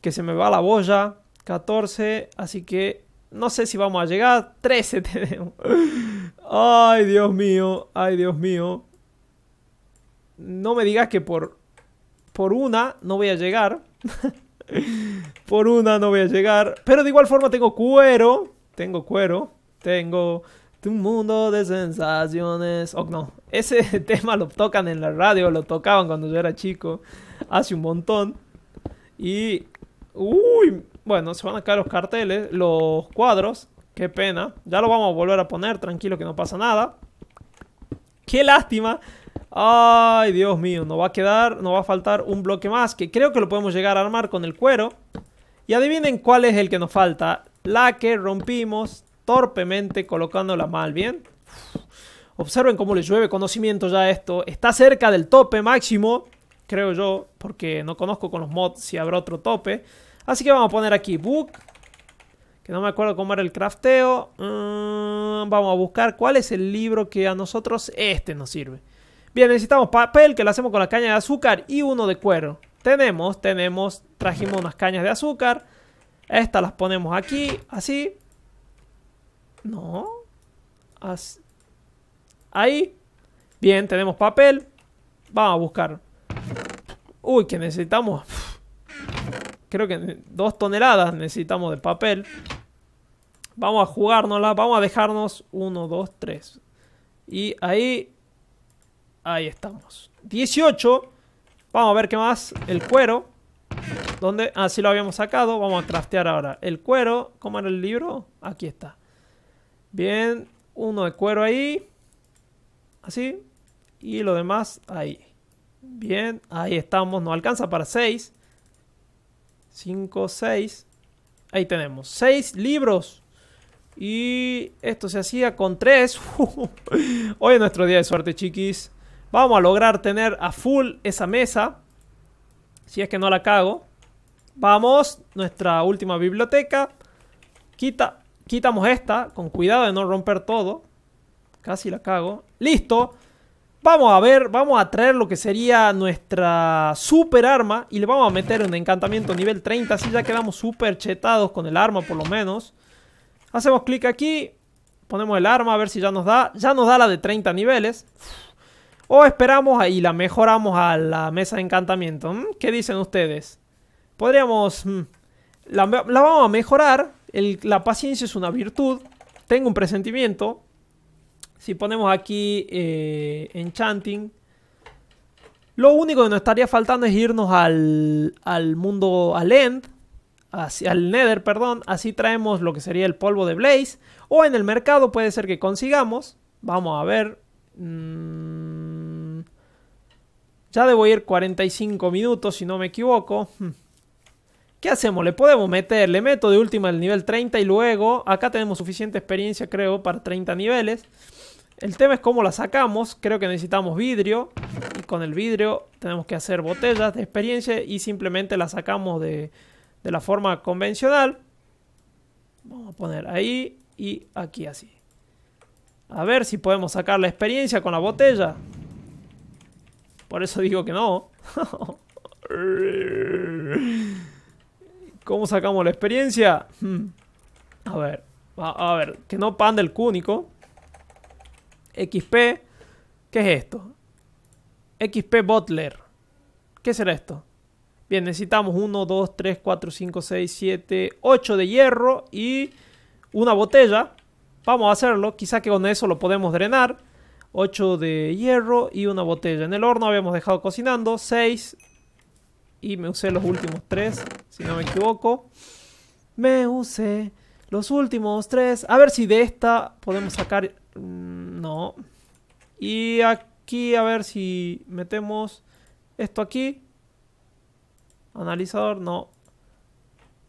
Que se me va la boya. 14. Así que no sé si vamos a llegar. 13 *laughs* tenemos. ay, Dios mío. Ay, Dios mío. No me digas que por, por una no voy a llegar. *laughs* Por una no voy a llegar. Pero de igual forma tengo cuero. Tengo cuero. Tengo un mundo de sensaciones. Oh, no. Ese *laughs* tema lo tocan en la radio. Lo tocaban cuando yo era chico. Hace un montón. Y... Uy. Bueno, se van a caer los carteles. Los cuadros. Qué pena. Ya lo vamos a volver a poner. Tranquilo que no pasa nada. Qué lástima Ay, Dios mío, nos va a quedar, nos va a faltar un bloque más, que creo que lo podemos llegar a armar con el cuero. Y adivinen cuál es el que nos falta, la que rompimos torpemente colocándola mal, ¿bien? Observen cómo le llueve conocimiento ya esto. Está cerca del tope máximo, creo yo, porque no conozco con los mods si habrá otro tope. Así que vamos a poner aquí book, que no me acuerdo cómo era el crafteo. Mm, vamos a buscar cuál es el libro que a nosotros este nos sirve. Bien, necesitamos papel, que lo hacemos con la caña de azúcar y uno de cuero. Tenemos, tenemos, trajimos unas cañas de azúcar. Estas las ponemos aquí, así. No. Así. Ahí. Bien, tenemos papel. Vamos a buscar. Uy, que necesitamos... Creo que dos toneladas necesitamos de papel. Vamos a jugárnosla, vamos a dejarnos uno, dos, tres. Y ahí Ahí estamos. 18. Vamos a ver qué más. El cuero. ¿Dónde? así ah, lo habíamos sacado. Vamos a trastear ahora. El cuero. ¿Cómo era el libro? Aquí está. Bien. Uno de cuero ahí. Así. Y lo demás ahí. Bien. Ahí estamos. Nos alcanza para 6. 5, 6. Ahí tenemos. 6 libros. Y esto se hacía con 3. *laughs* Hoy es nuestro día de suerte, chiquis. Vamos a lograr tener a full esa mesa. Si es que no la cago. Vamos, nuestra última biblioteca. Quita, quitamos esta, con cuidado de no romper todo. Casi la cago. Listo. Vamos a ver, vamos a traer lo que sería nuestra super arma y le vamos a meter un encantamiento nivel 30, así ya quedamos super chetados con el arma por lo menos. Hacemos clic aquí, ponemos el arma a ver si ya nos da. Ya nos da la de 30 niveles. O esperamos y la mejoramos a la mesa de encantamiento. ¿Mm? ¿Qué dicen ustedes? Podríamos... Mm, la, vamos a mejorar. la paciencia es una virtud. Tengo un presentimiento. Si ponemos aquí eh, enchanting. Lo único que nos estaría faltando es irnos al, al mundo, al end. Hacia, al nether, perdón. Así traemos lo que sería el polvo de blaze. O en el mercado puede ser que consigamos. Vamos a ver. Mm, ya debo ir 45 minutos, si no me equivoco. Hmm. ¿Qué hacemos? Le podemos meter, le meto de última el nivel 30 y luego... Acá tenemos suficiente experiencia, creo, para 30 niveles. El tema es cómo la sacamos. Creo que necesitamos vidrio. Y con el vidrio tenemos que hacer botellas de experiencia y simplemente la sacamos de, la forma convencional. Vamos a poner ahí y aquí así. A ver si podemos sacar la experiencia con la botella. Por eso digo que no. *laughs* ¿Cómo sacamos la experiencia? Hmm. A ver, a, ver, que no panda el cúnico. XP, ¿qué es esto? XP Butler. ¿Qué será esto? Bien, necesitamos 1, 2, 3, 4, 5, 6, 7, 8 de hierro y una botella. Vamos a hacerlo, quizá que con eso lo podemos drenar. 8 de hierro y una botella. En el horno habíamos dejado cocinando 6 y me usé los últimos 3, si no me equivoco. Me usé los últimos 3. A ver si de esta podemos sacar... Mm, no. Y aquí a ver si metemos esto aquí. Analizador, no.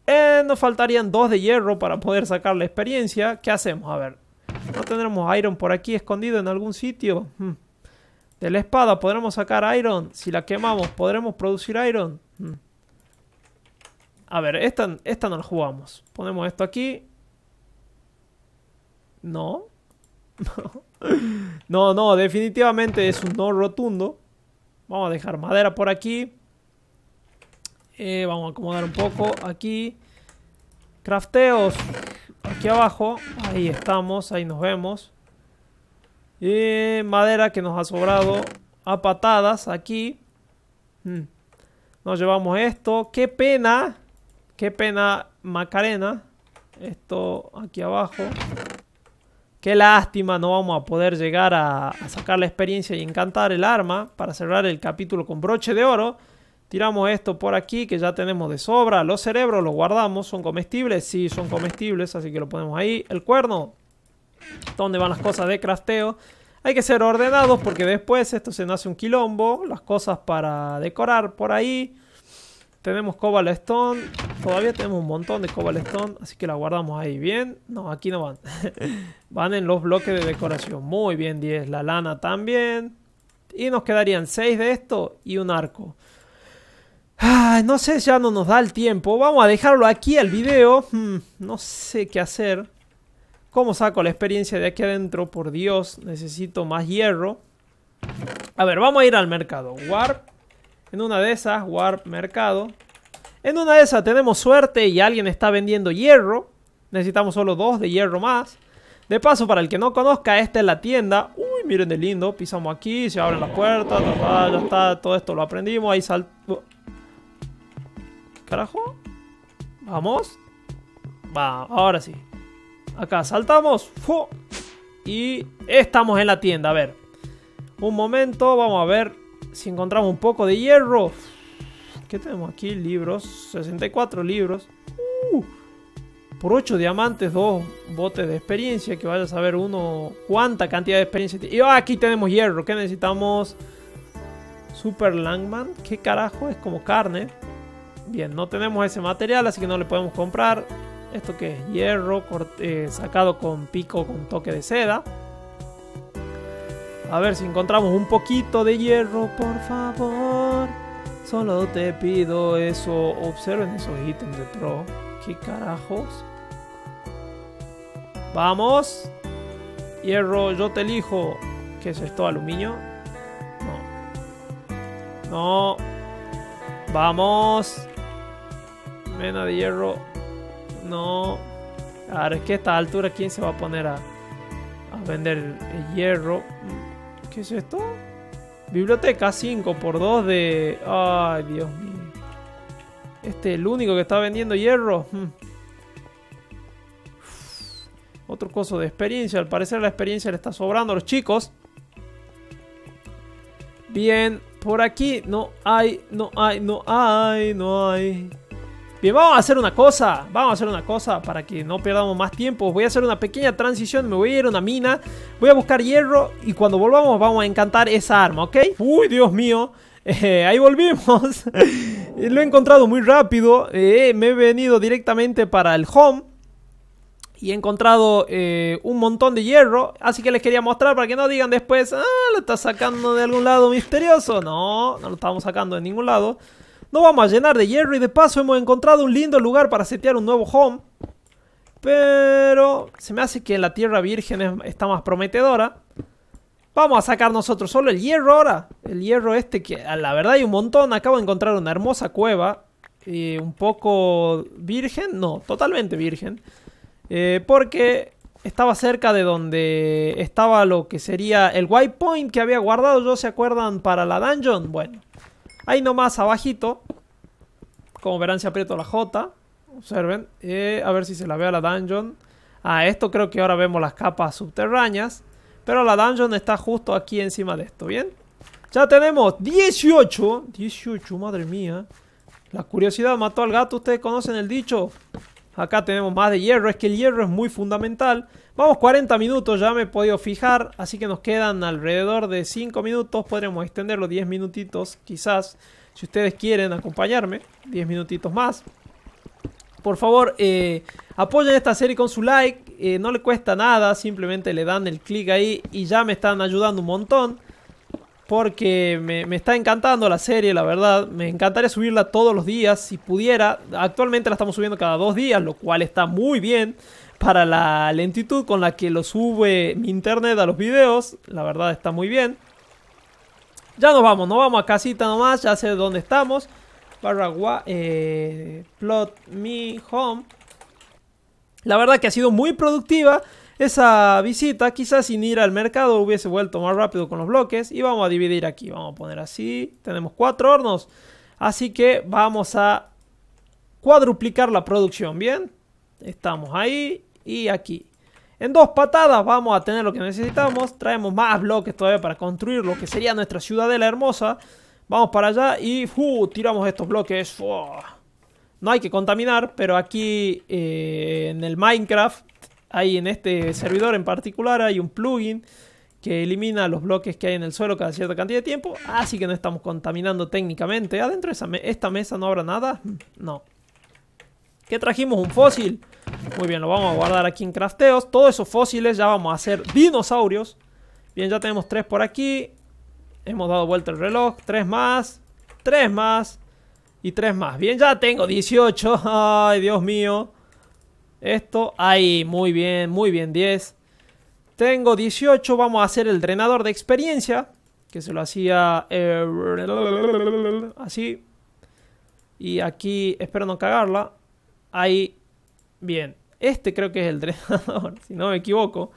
Eh, nos faltarían 2 de hierro para poder sacar la experiencia. ¿Qué hacemos? A ver, ¿No tendremos Iron por aquí escondido en algún sitio? Hmm. De la espada podremos sacar Iron. Si la quemamos, ¿podremos producir Iron? Hmm. A ver, esta, esta no la jugamos. Ponemos esto aquí. No. *laughs* no, no, definitivamente es un no rotundo. Vamos a dejar madera por aquí. Eh, vamos a acomodar un poco aquí. Crafteos aquí abajo. Ahí estamos, ahí nos vemos. Y madera que nos ha sobrado a patadas aquí. Mm. Nos llevamos esto. Qué pena. Qué pena, Macarena. Esto aquí abajo. Qué lástima, no vamos a poder llegar a sacar la experiencia y encantar el arma para cerrar el capítulo con broche de oro. Tiramos esto por aquí que ya tenemos de sobra. Los cerebros los guardamos. ¿Son comestibles? Sí, son comestibles, así que lo ponemos ahí. El cuerno. ¿Dónde van las cosas de crafteo? Hay que ser ordenados porque después esto se hace un quilombo. Las cosas para decorar por ahí. Tenemos Cobalt Stone. Todavía tenemos un montón de Cobalt Stone. Así que la guardamos ahí. Bien. No, aquí no van. *laughs* van en los bloques de decoración. Muy bien, 10. La lana también. Y nos quedarían 6 de esto y un arco no sé, ya no nos da el tiempo. Vamos a dejarlo aquí al video. Hmm, no sé qué hacer. ¿Cómo saco la experiencia de aquí adentro? Por Dios, necesito más hierro. A ver, vamos a ir al mercado. Warp. En una de esas, Warp Mercado. En una de esas tenemos suerte y alguien está vendiendo hierro. Necesitamos solo dos de hierro más. De paso, para el que no conozca, esta es la tienda. Uy, miren de lindo. Pisamos aquí, se abren las puertas. Ya está, todo esto lo aprendimos. Ahí salto Carajo. Vamos. Va, ahora sí. Acá saltamos. Y estamos en la tienda. A ver. Un momento. Vamos a ver si encontramos un poco de hierro. ¿Qué tenemos aquí? Libros. 64 libros. Uh, por 8 diamantes, 2 botes de experiencia. Que vaya a saber uno cuánta cantidad de experiencia tiene. Y ah, aquí tenemos hierro. ¿Qué necesitamos? Super Langman. ¿Qué carajo? Es como carne. Bien, no tenemos ese material, así que no le podemos comprar. Esto que es hierro eh, sacado con pico con toque de seda. A ver si encontramos un poquito de hierro, por favor. Solo te pido eso. Observen esos ítems de pro. ¿Qué carajos? Vamos. Hierro, yo te elijo. ¿Qué es esto? ¿Aluminio? No. No. Vamos. Mena de hierro. No. Ahora es que a esta altura, ¿quién se va a poner a, vender el hierro? ¿Qué es esto? Biblioteca 5 x 2 de... Ay, Dios mío. Este es el único que está vendiendo hierro. Hmm. Otro coso de experiencia. Al parecer la experiencia le está sobrando a los chicos. Bien, por aquí no hay, no hay, no hay, no hay. Bien, vamos a hacer una cosa, vamos a hacer una cosa para que no perdamos más tiempo. Voy a hacer una pequeña transición, me voy a ir a una mina, voy a buscar hierro y cuando volvamos vamos a encantar esa arma, ¿ok? Uy, Dios mío, *laughs* eh, ahí volvimos. *laughs* Lo he encontrado muy rápido, eh, me he venido directamente para el home y he encontrado eh, un montón de hierro. Así que les quería mostrar para que no digan después, ah, lo está sacando de algún lado misterioso. No, no lo estamos sacando de ningún lado. No vamos a llenar de hierro y de paso hemos encontrado un lindo lugar para setear un nuevo home. Pero se me hace que la tierra virgen está más prometedora. Vamos a sacar nosotros solo el hierro ahora. El hierro este que ah, la verdad hay un montón. Acabo de encontrar una hermosa cueva. Eh, un poco virgen. No, totalmente virgen. Eh, porque estaba cerca de donde estaba lo que sería el white point que había guardado yo. ¿Se acuerdan? Para la dungeon. Bueno. Ahí nomás abajito, como verán se aprieto la J, observen, a ver si se la ve a la dungeon. A esto creo que ahora vemos las capas subterráneas, pero la dungeon está justo aquí encima de esto, ¿bien? Ya tenemos 18, 18, madre mía. La curiosidad mató al gato, ustedes conocen el dicho. Acá tenemos más de hierro, es que el hierro es muy fundamental Vamos 40 minutos, ya me he podido fijar, así que nos quedan alrededor de 5 minutos, podremos extenderlo 10 minutitos quizás, si ustedes quieren acompañarme, 10 minutitos más. Por favor, eh, apoyen esta serie con su like, eh, no le cuesta nada, simplemente le dan el clic ahí y ya me están ayudando un montón. Porque me, me está encantando la serie, la verdad. Me encantaría subirla todos los días si pudiera. Actualmente la estamos subiendo cada dos días, lo cual está muy bien para la lentitud con la que lo sube mi internet a los videos. La verdad está muy bien. Ya nos vamos, nos vamos a casita nomás, ya sé dónde estamos. Barra eh, plot me home. La verdad que ha sido muy productiva esa visita. Quizás sin ir al mercado hubiese vuelto más rápido con los bloques. Y vamos a dividir aquí, vamos a poner así. Tenemos cuatro hornos. Así que vamos a cuadruplicar la producción, ¿bien? Estamos ahí y aquí. En dos patadas vamos a tener lo que necesitamos. Traemos más bloques todavía para construir lo que sería nuestra ciudadela hermosa. Vamos para allá y tiramos estos bloques. No hay que contaminar, pero aquí eh, en el Minecraft, ahí en este servidor en particular, hay un plugin que elimina los bloques que hay en el suelo cada cierta cantidad de tiempo. Así que no estamos contaminando técnicamente. ¿Adentro de esta mesa no habrá nada? Mm, no. ¿Qué trajimos? ¿Un fósil? Muy bien, lo vamos a guardar aquí en crafteos. Todos esos fósiles ya vamos a hacer dinosaurios. Bien, ya tenemos tres por aquí. Hemos dado vuelta el reloj. Tres más. Tres más. Y tres más. Bien, ya tengo 18. *laughs* Ay, Dios mío. Esto. Ahí, muy bien, muy bien, 10. Tengo 18. Vamos a hacer el drenador de experiencia. Que se lo hacía... Eh, así. Y aquí, espero no cagarla. Ahí, Bien, este creo que es el drenador, *laughs* si no me equivoco.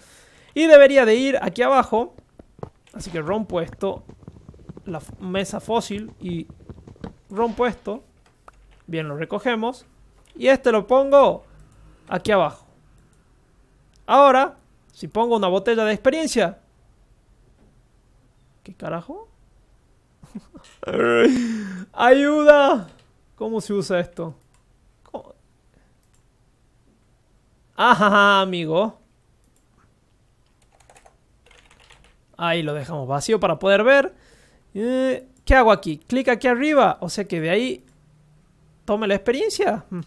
Y debería de ir aquí abajo. Así que rompo esto. La mesa fósil y rompo esto. Bien, lo recogemos. Y este lo pongo aquí abajo. Ahora, si pongo una botella de experiencia. ¿Qué carajo? *laughs* ¡Ayuda! ¿Cómo se usa esto? Ajá, amigo. Ahí lo dejamos vacío para poder ver. Eh, ¿Qué hago aquí? Clic aquí arriba. O sea que de ahí tome la experiencia. Mm.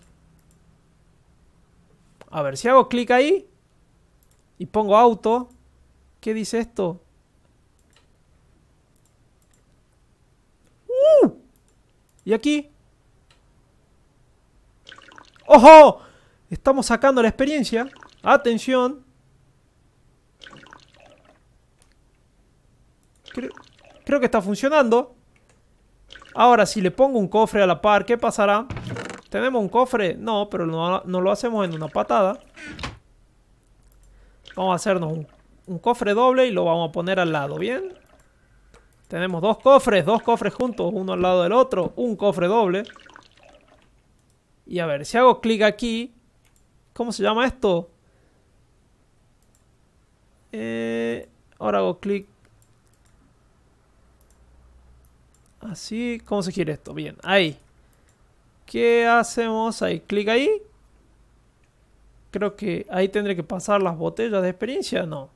A ver, si hago clic ahí y pongo auto, ¿qué dice esto? ¡Uh! ¿Y aquí? ¡Ojo! Estamos sacando la experiencia. Atención. Creo, que está funcionando. Ahora, si le pongo un cofre a la par, ¿qué pasará? ¿Tenemos un cofre? No, pero no, lo hacemos en una patada. Vamos a hacernos un, cofre doble y lo vamos a poner al lado, ¿bien? Tenemos dos cofres, dos cofres juntos, uno al lado del otro, un cofre doble. Y a ver, si hago clic aquí, ¿Cómo se llama esto? Eh, ahora hago clic. Así, ¿cómo se quiere esto? Bien, ahí. ¿Qué hacemos ahí? Clic ahí. Creo que ahí tendré que pasar las botellas de experiencia. No.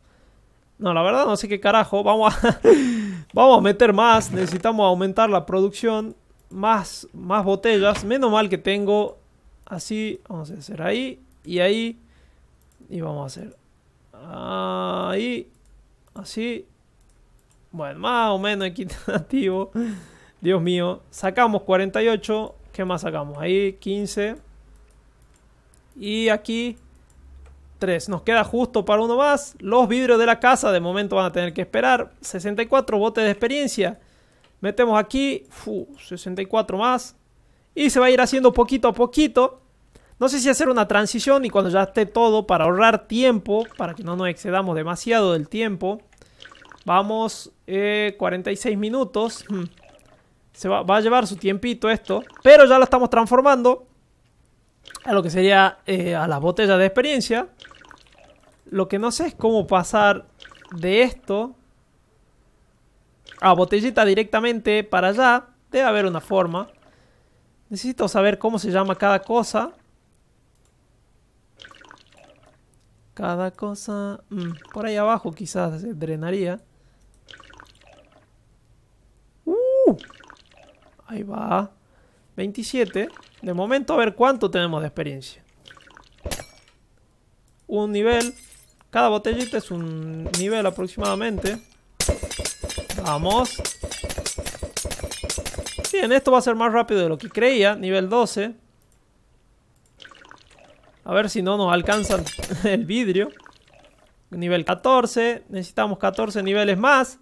No, la verdad no sé qué carajo. Vamos a, *laughs* vamos a meter más. Necesitamos aumentar la producción. Más, más botellas. Menos mal que tengo así. Vamos a hacer ahí y ahí. Y vamos a hacer ahí. Así. Bueno, más o menos equitativo. *laughs* Dios mío. Sacamos 48. ¿Qué más sacamos? Ahí 15. Y aquí 3. Nos queda justo para uno más. Los vidrios de la casa de momento van a tener que esperar. 64 botes de experiencia. Metemos aquí. 64 más. Y se va a ir haciendo poquito a poquito. No sé si hacer una transición y cuando ya esté todo para ahorrar tiempo, para que no nos excedamos demasiado del tiempo. Vamos, 46 eh, minutos. Hmm. Se va, a llevar su tiempito esto, pero ya lo estamos transformando a lo que sería eh, a las botellas de experiencia. Lo que no sé es cómo pasar de esto a botellita directamente para allá. Debe haber una forma. Necesito saber cómo se llama cada cosa. Cada cosa... Mm, por ahí abajo quizás se drenaría. ¡Uh! Ahí va. 27. De momento a ver cuánto tenemos de experiencia. Un nivel. Cada botellita es un nivel aproximadamente. Vamos. Bien, esto va a ser más rápido de lo que creía. Nivel 12. A ver si no nos alcanzan *laughs* el vidrio. Nivel 14. Necesitamos 14 niveles más.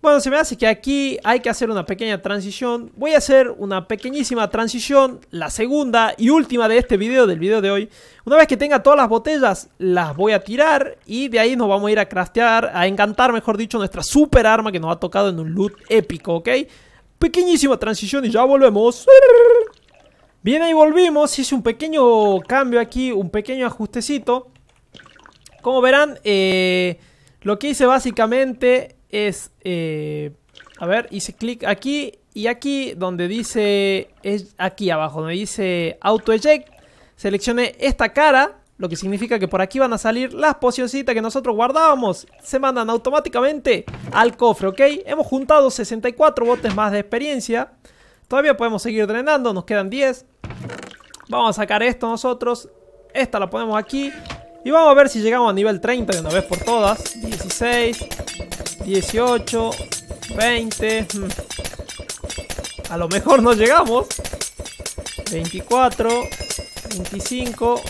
Bueno, se me hace que aquí hay que hacer una pequeña transición. Voy a hacer una pequeñísima transición, la segunda y última de este video, del video de hoy. Una vez que tenga todas las botellas, las voy a tirar y de ahí nos vamos a ir a craftear, a encantar, mejor dicho, nuestra super arma que nos ha tocado en un loot épico, ¿ok? Pequeñísima transición y ya volvemos. Bien, ahí volvimos. Hice un pequeño cambio aquí, un pequeño ajustecito. Como verán, eh, lo que hice básicamente es... Eh, a ver, hice clic aquí y aquí donde dice... Es aquí abajo, donde dice Auto Eject. Seleccioné esta cara, lo que significa que por aquí van a salir las pocioncitas que nosotros guardábamos. Se mandan automáticamente al cofre, ¿ok? Hemos juntado 64 botes más de experiencia. Todavía podemos seguir drenando, nos quedan 10. Vamos a sacar esto nosotros. Esta la ponemos aquí. Y vamos a ver si llegamos a nivel 30 de una vez por todas. 16, 18, 20. A lo mejor no llegamos. 24, 25,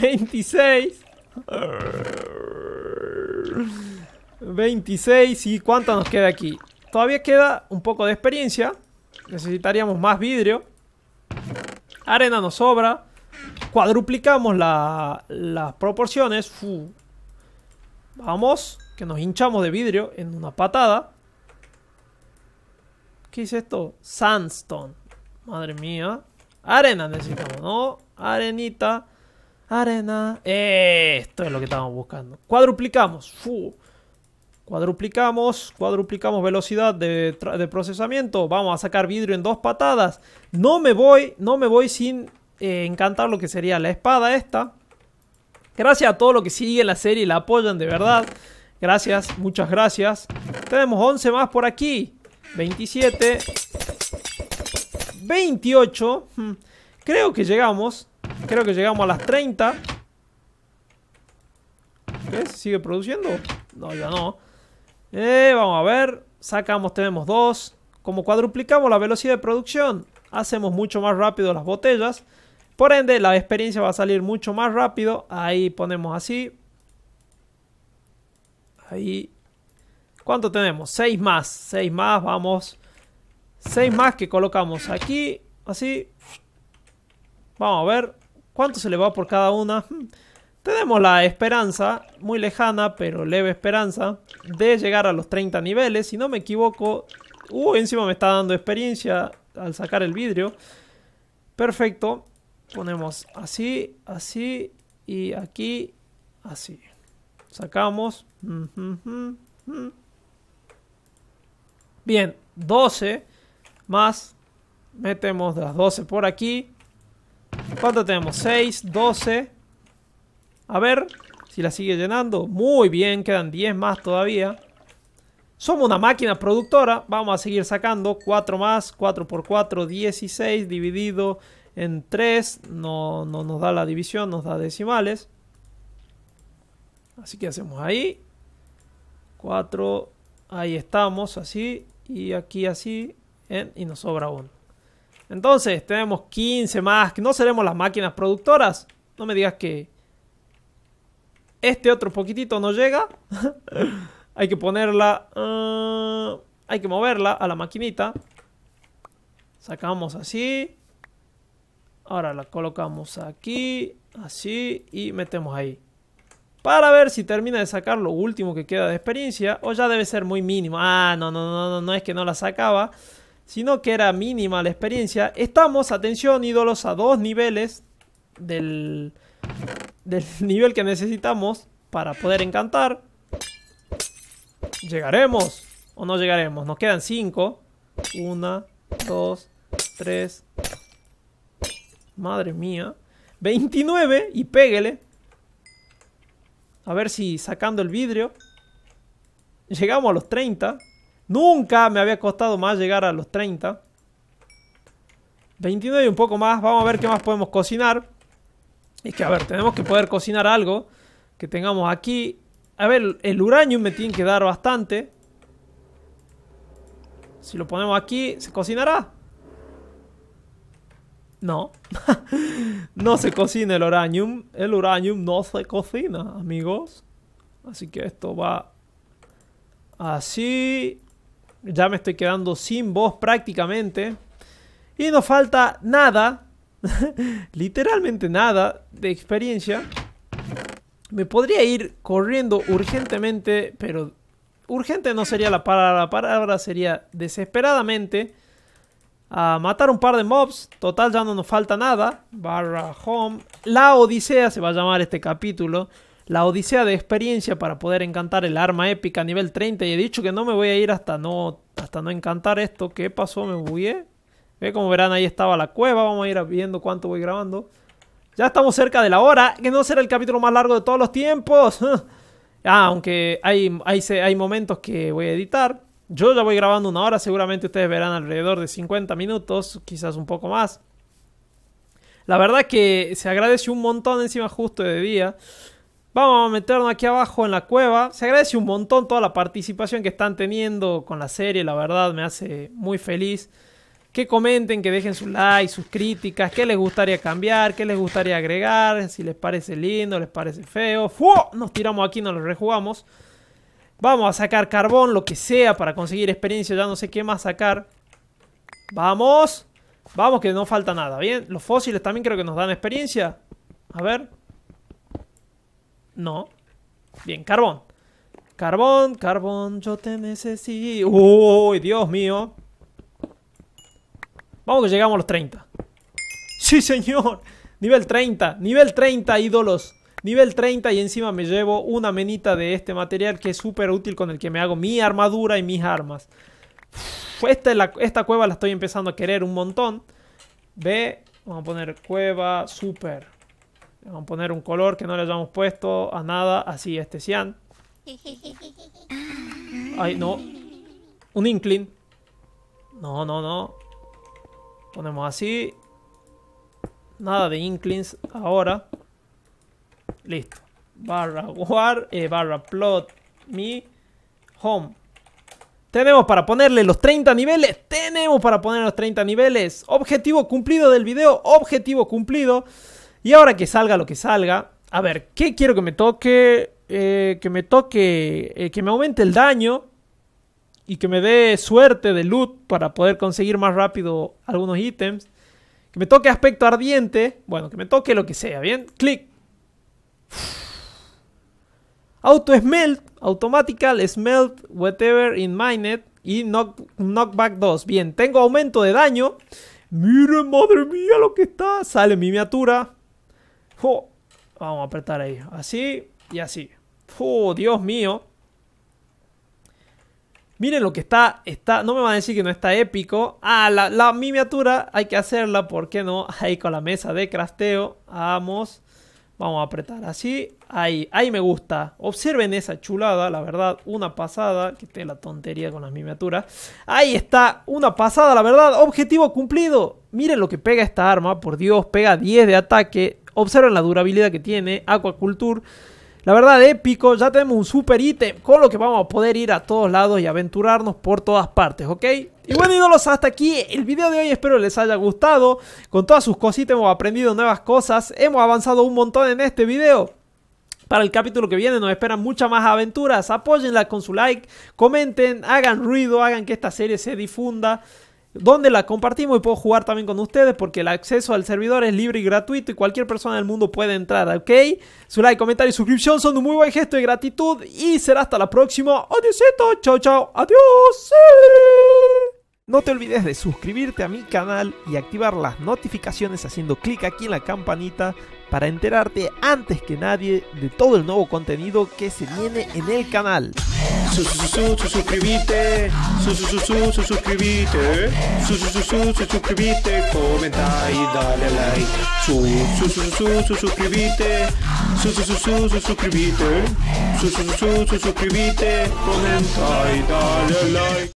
26. 26 y cuánto nos queda aquí. Todavía queda un poco de experiencia. Necesitaríamos más vidrio. Arena nos sobra. Cuadruplicamos las proporciones. Vamos, que nos hinchamos de vidrio en una patada. ¿Qué es esto? Sandstone. Madre mía. Arena necesitamos, ¿no? Arenita. Arena. Esto es lo que estamos buscando. Cuadruplicamos. Cuadruplicamos. Cuadruplicamos velocidad de procesamiento. Vamos a sacar vidrio en dos patadas. No me voy, no me voy sin eh, encantar lo que sería la espada esta. Gracias a todos los que siguen la serie y la apoyan de verdad. Gracias, muchas gracias. Tenemos 11 más por aquí. 27. 28. Hmm. Creo que llegamos. Creo que llegamos a las 30. ¿Sigue produciendo? No, ya no. Eh, vamos a ver. Sacamos, tenemos dos. Como cuadruplicamos la velocidad de producción hacemos mucho más rápido las botellas. Por ende, la experiencia va a salir mucho más rápido. Ahí ponemos así. Ahí. ¿Cuánto tenemos? Seis más. Seis más, vamos. Seis más que colocamos aquí. Así. Vamos a ver. ¿Cuánto se le va por cada una? *laughs* Tenemos la esperanza, muy lejana, pero leve esperanza, de llegar a los 30 niveles. Si no me equivoco... Uh, encima me está dando experiencia al sacar el vidrio. Perfecto. Ponemos así, así y aquí, así. Sacamos. Bien, 12 más. Metemos las 12 por aquí. ¿Cuánto tenemos? 6, 12. A ver si la sigue llenando. Muy bien, quedan 10 más todavía. Somos una máquina productora, vamos a seguir sacando 4 más, 4 por 4, 16 dividido en 3, no, no nos da la división, nos da decimales. Así que hacemos ahí, 4, ahí estamos, así, y aquí así, y nos sobra 1. Entonces, tenemos 15 más, no seremos las máquinas productoras. No me digas que este otro poquitito no llega. *laughs* Hay que ponerla... Ah, hay que moverla a la maquinita. Sacamos así. Ahora la colocamos aquí, así y metemos ahí. Para ver si termina de sacar lo último que queda de experiencia o ya debe ser muy mínima. Ah, no, no, no, no, no es que no la sacaba, sino que era mínima la experiencia. Estamos, atención ídolos, a dos niveles del, del *laughs* nivel que necesitamos para poder encantar. ¿Llegaremos o no llegaremos? Nos quedan 5. 1, 2, 3. Madre mía. 29 y péguele. A ver si sacando el vidrio. Llegamos a los 30. Nunca me había costado más llegar a los 30. 29 y un poco más. Vamos a ver qué más podemos cocinar. Es que, a ver, tenemos que poder cocinar algo que tengamos aquí. A ver, el uranium me tiene que dar bastante. Si lo ponemos aquí, ¿se cocinará? No. *laughs* no se cocina el uranium. El uranium no se cocina, amigos. Así que esto va así. Ya me estoy quedando sin voz prácticamente. Y no falta nada. *laughs* Literalmente nada de experiencia. Me podría ir corriendo urgentemente, pero urgente no sería la palabra, la palabra sería desesperadamente a matar un par de mobs. Total, ya no nos falta nada. Barra home. La Odisea se va a llamar este capítulo. La Odisea de experiencia para poder encantar el arma épica a nivel 30. Y he dicho que no me voy a ir hasta no, hasta no encantar esto. ¿Qué pasó? Me bugué. como verán, ahí estaba la cueva. Vamos a ir viendo cuánto voy grabando. Ya estamos cerca de la hora, que no será el capítulo más largo de todos los tiempos. *laughs* Ah, aunque hay, hay, hay momentos que voy a editar. Yo ya voy grabando una hora, seguramente ustedes verán alrededor de 50 minutos, quizás un poco más. La verdad que se agradece un montón encima justo de día. Vamos a meternos aquí abajo en la cueva. Se agradece un montón toda la participación que están teniendo con la serie, la verdad me hace muy feliz que comenten, que dejen sus like, sus críticas, qué les gustaría cambiar, qué les gustaría agregar, si les parece lindo, les parece feo. ¡Fu! Nos tiramos aquí, nos lo rejugamos. Vamos a sacar carbón, lo que sea, para conseguir experiencia, ya no sé qué más sacar. Vamos. Vamos, que no falta nada, ¿bien? Los fósiles también creo que nos dan experiencia. A ver. No. Bien, carbón. Carbón, carbón, yo te necesito. Uy, Dios mío. Vamos que llegamos a los 30. Sí, señor. Nivel 30. Nivel 30, ídolos. Nivel 30 y encima me llevo una menita de este material que es súper útil con el que me hago mi armadura y mis armas. Esta, esta cueva la estoy empezando a querer un montón. Ve, vamos a poner cueva Súper Vamos a poner un color que no le hayamos puesto a nada, así este cian. *laughs* Ay, no. Un inclin. No, no, no. Ponemos así. Nada de inklings ahora. Listo. Barra war, eh, barra plot mi home. Tenemos para ponerle los 30 niveles. Tenemos para poner los 30 niveles. Objetivo cumplido del video. Objetivo cumplido. Y ahora que salga lo que salga. A ver, ¿qué quiero que me toque? Eh, que me toque. Eh, que me aumente el daño y que me dé suerte de loot para poder conseguir más rápido algunos ítems. Que me toque aspecto ardiente. Bueno, que me toque lo que sea, ¿bien? Clic. *sighs* Auto Smelt, Automatical Smelt, Whatever in net. y knock, Knockback 2. Bien, tengo aumento de daño. Miren, madre mía, lo que está. Sale mi miniatura. vamos a apretar ahí. Así y así. Oh, Dios mío. Miren lo que está, está, no me van a decir que no está épico. Ah, la, la miniatura hay que hacerla, ¿por qué no? *laughs* Ahí con la mesa de crafteo, vamos, vamos a apretar así, ahí, ahí me gusta. Observen esa chulada, la verdad, una pasada, que esté la tontería con las miniaturas. Ahí está, una pasada, la verdad, objetivo cumplido. Miren lo que pega esta arma, por Dios, pega 10 de ataque. Observen la durabilidad que tiene, Aquaculture. La verdad, épico. Ya tenemos un super ítem con lo que vamos a poder ir a todos lados y aventurarnos por todas partes, ¿ok? Y bueno, ídolos, hasta aquí el video de hoy. Espero les haya gustado. Con todas sus cositas hemos aprendido nuevas cosas. Hemos avanzado un montón en este video. Para el capítulo que viene nos esperan muchas más aventuras. Apóyenla con su like, comenten, hagan ruido, hagan que esta serie se difunda donde la compartimos y puedo jugar también con ustedes porque el acceso al servidor es libre y gratuito y cualquier persona del mundo puede entrar, ¿ok? Su like, comentario y suscripción son un muy buen gesto de gratitud y será hasta la próxima. Adiósito, chao, chao, adiós. No te olvides de suscribirte a mi canal y activar las notificaciones haciendo clic aquí en la campanita para enterarte antes que nadie de todo el nuevo contenido que se viene en el canal. Sus Suscribite, suscribite, suscríbete. comenta y dale like. Sus Suscribite, suscribite, suscríbete. comenta y dale like.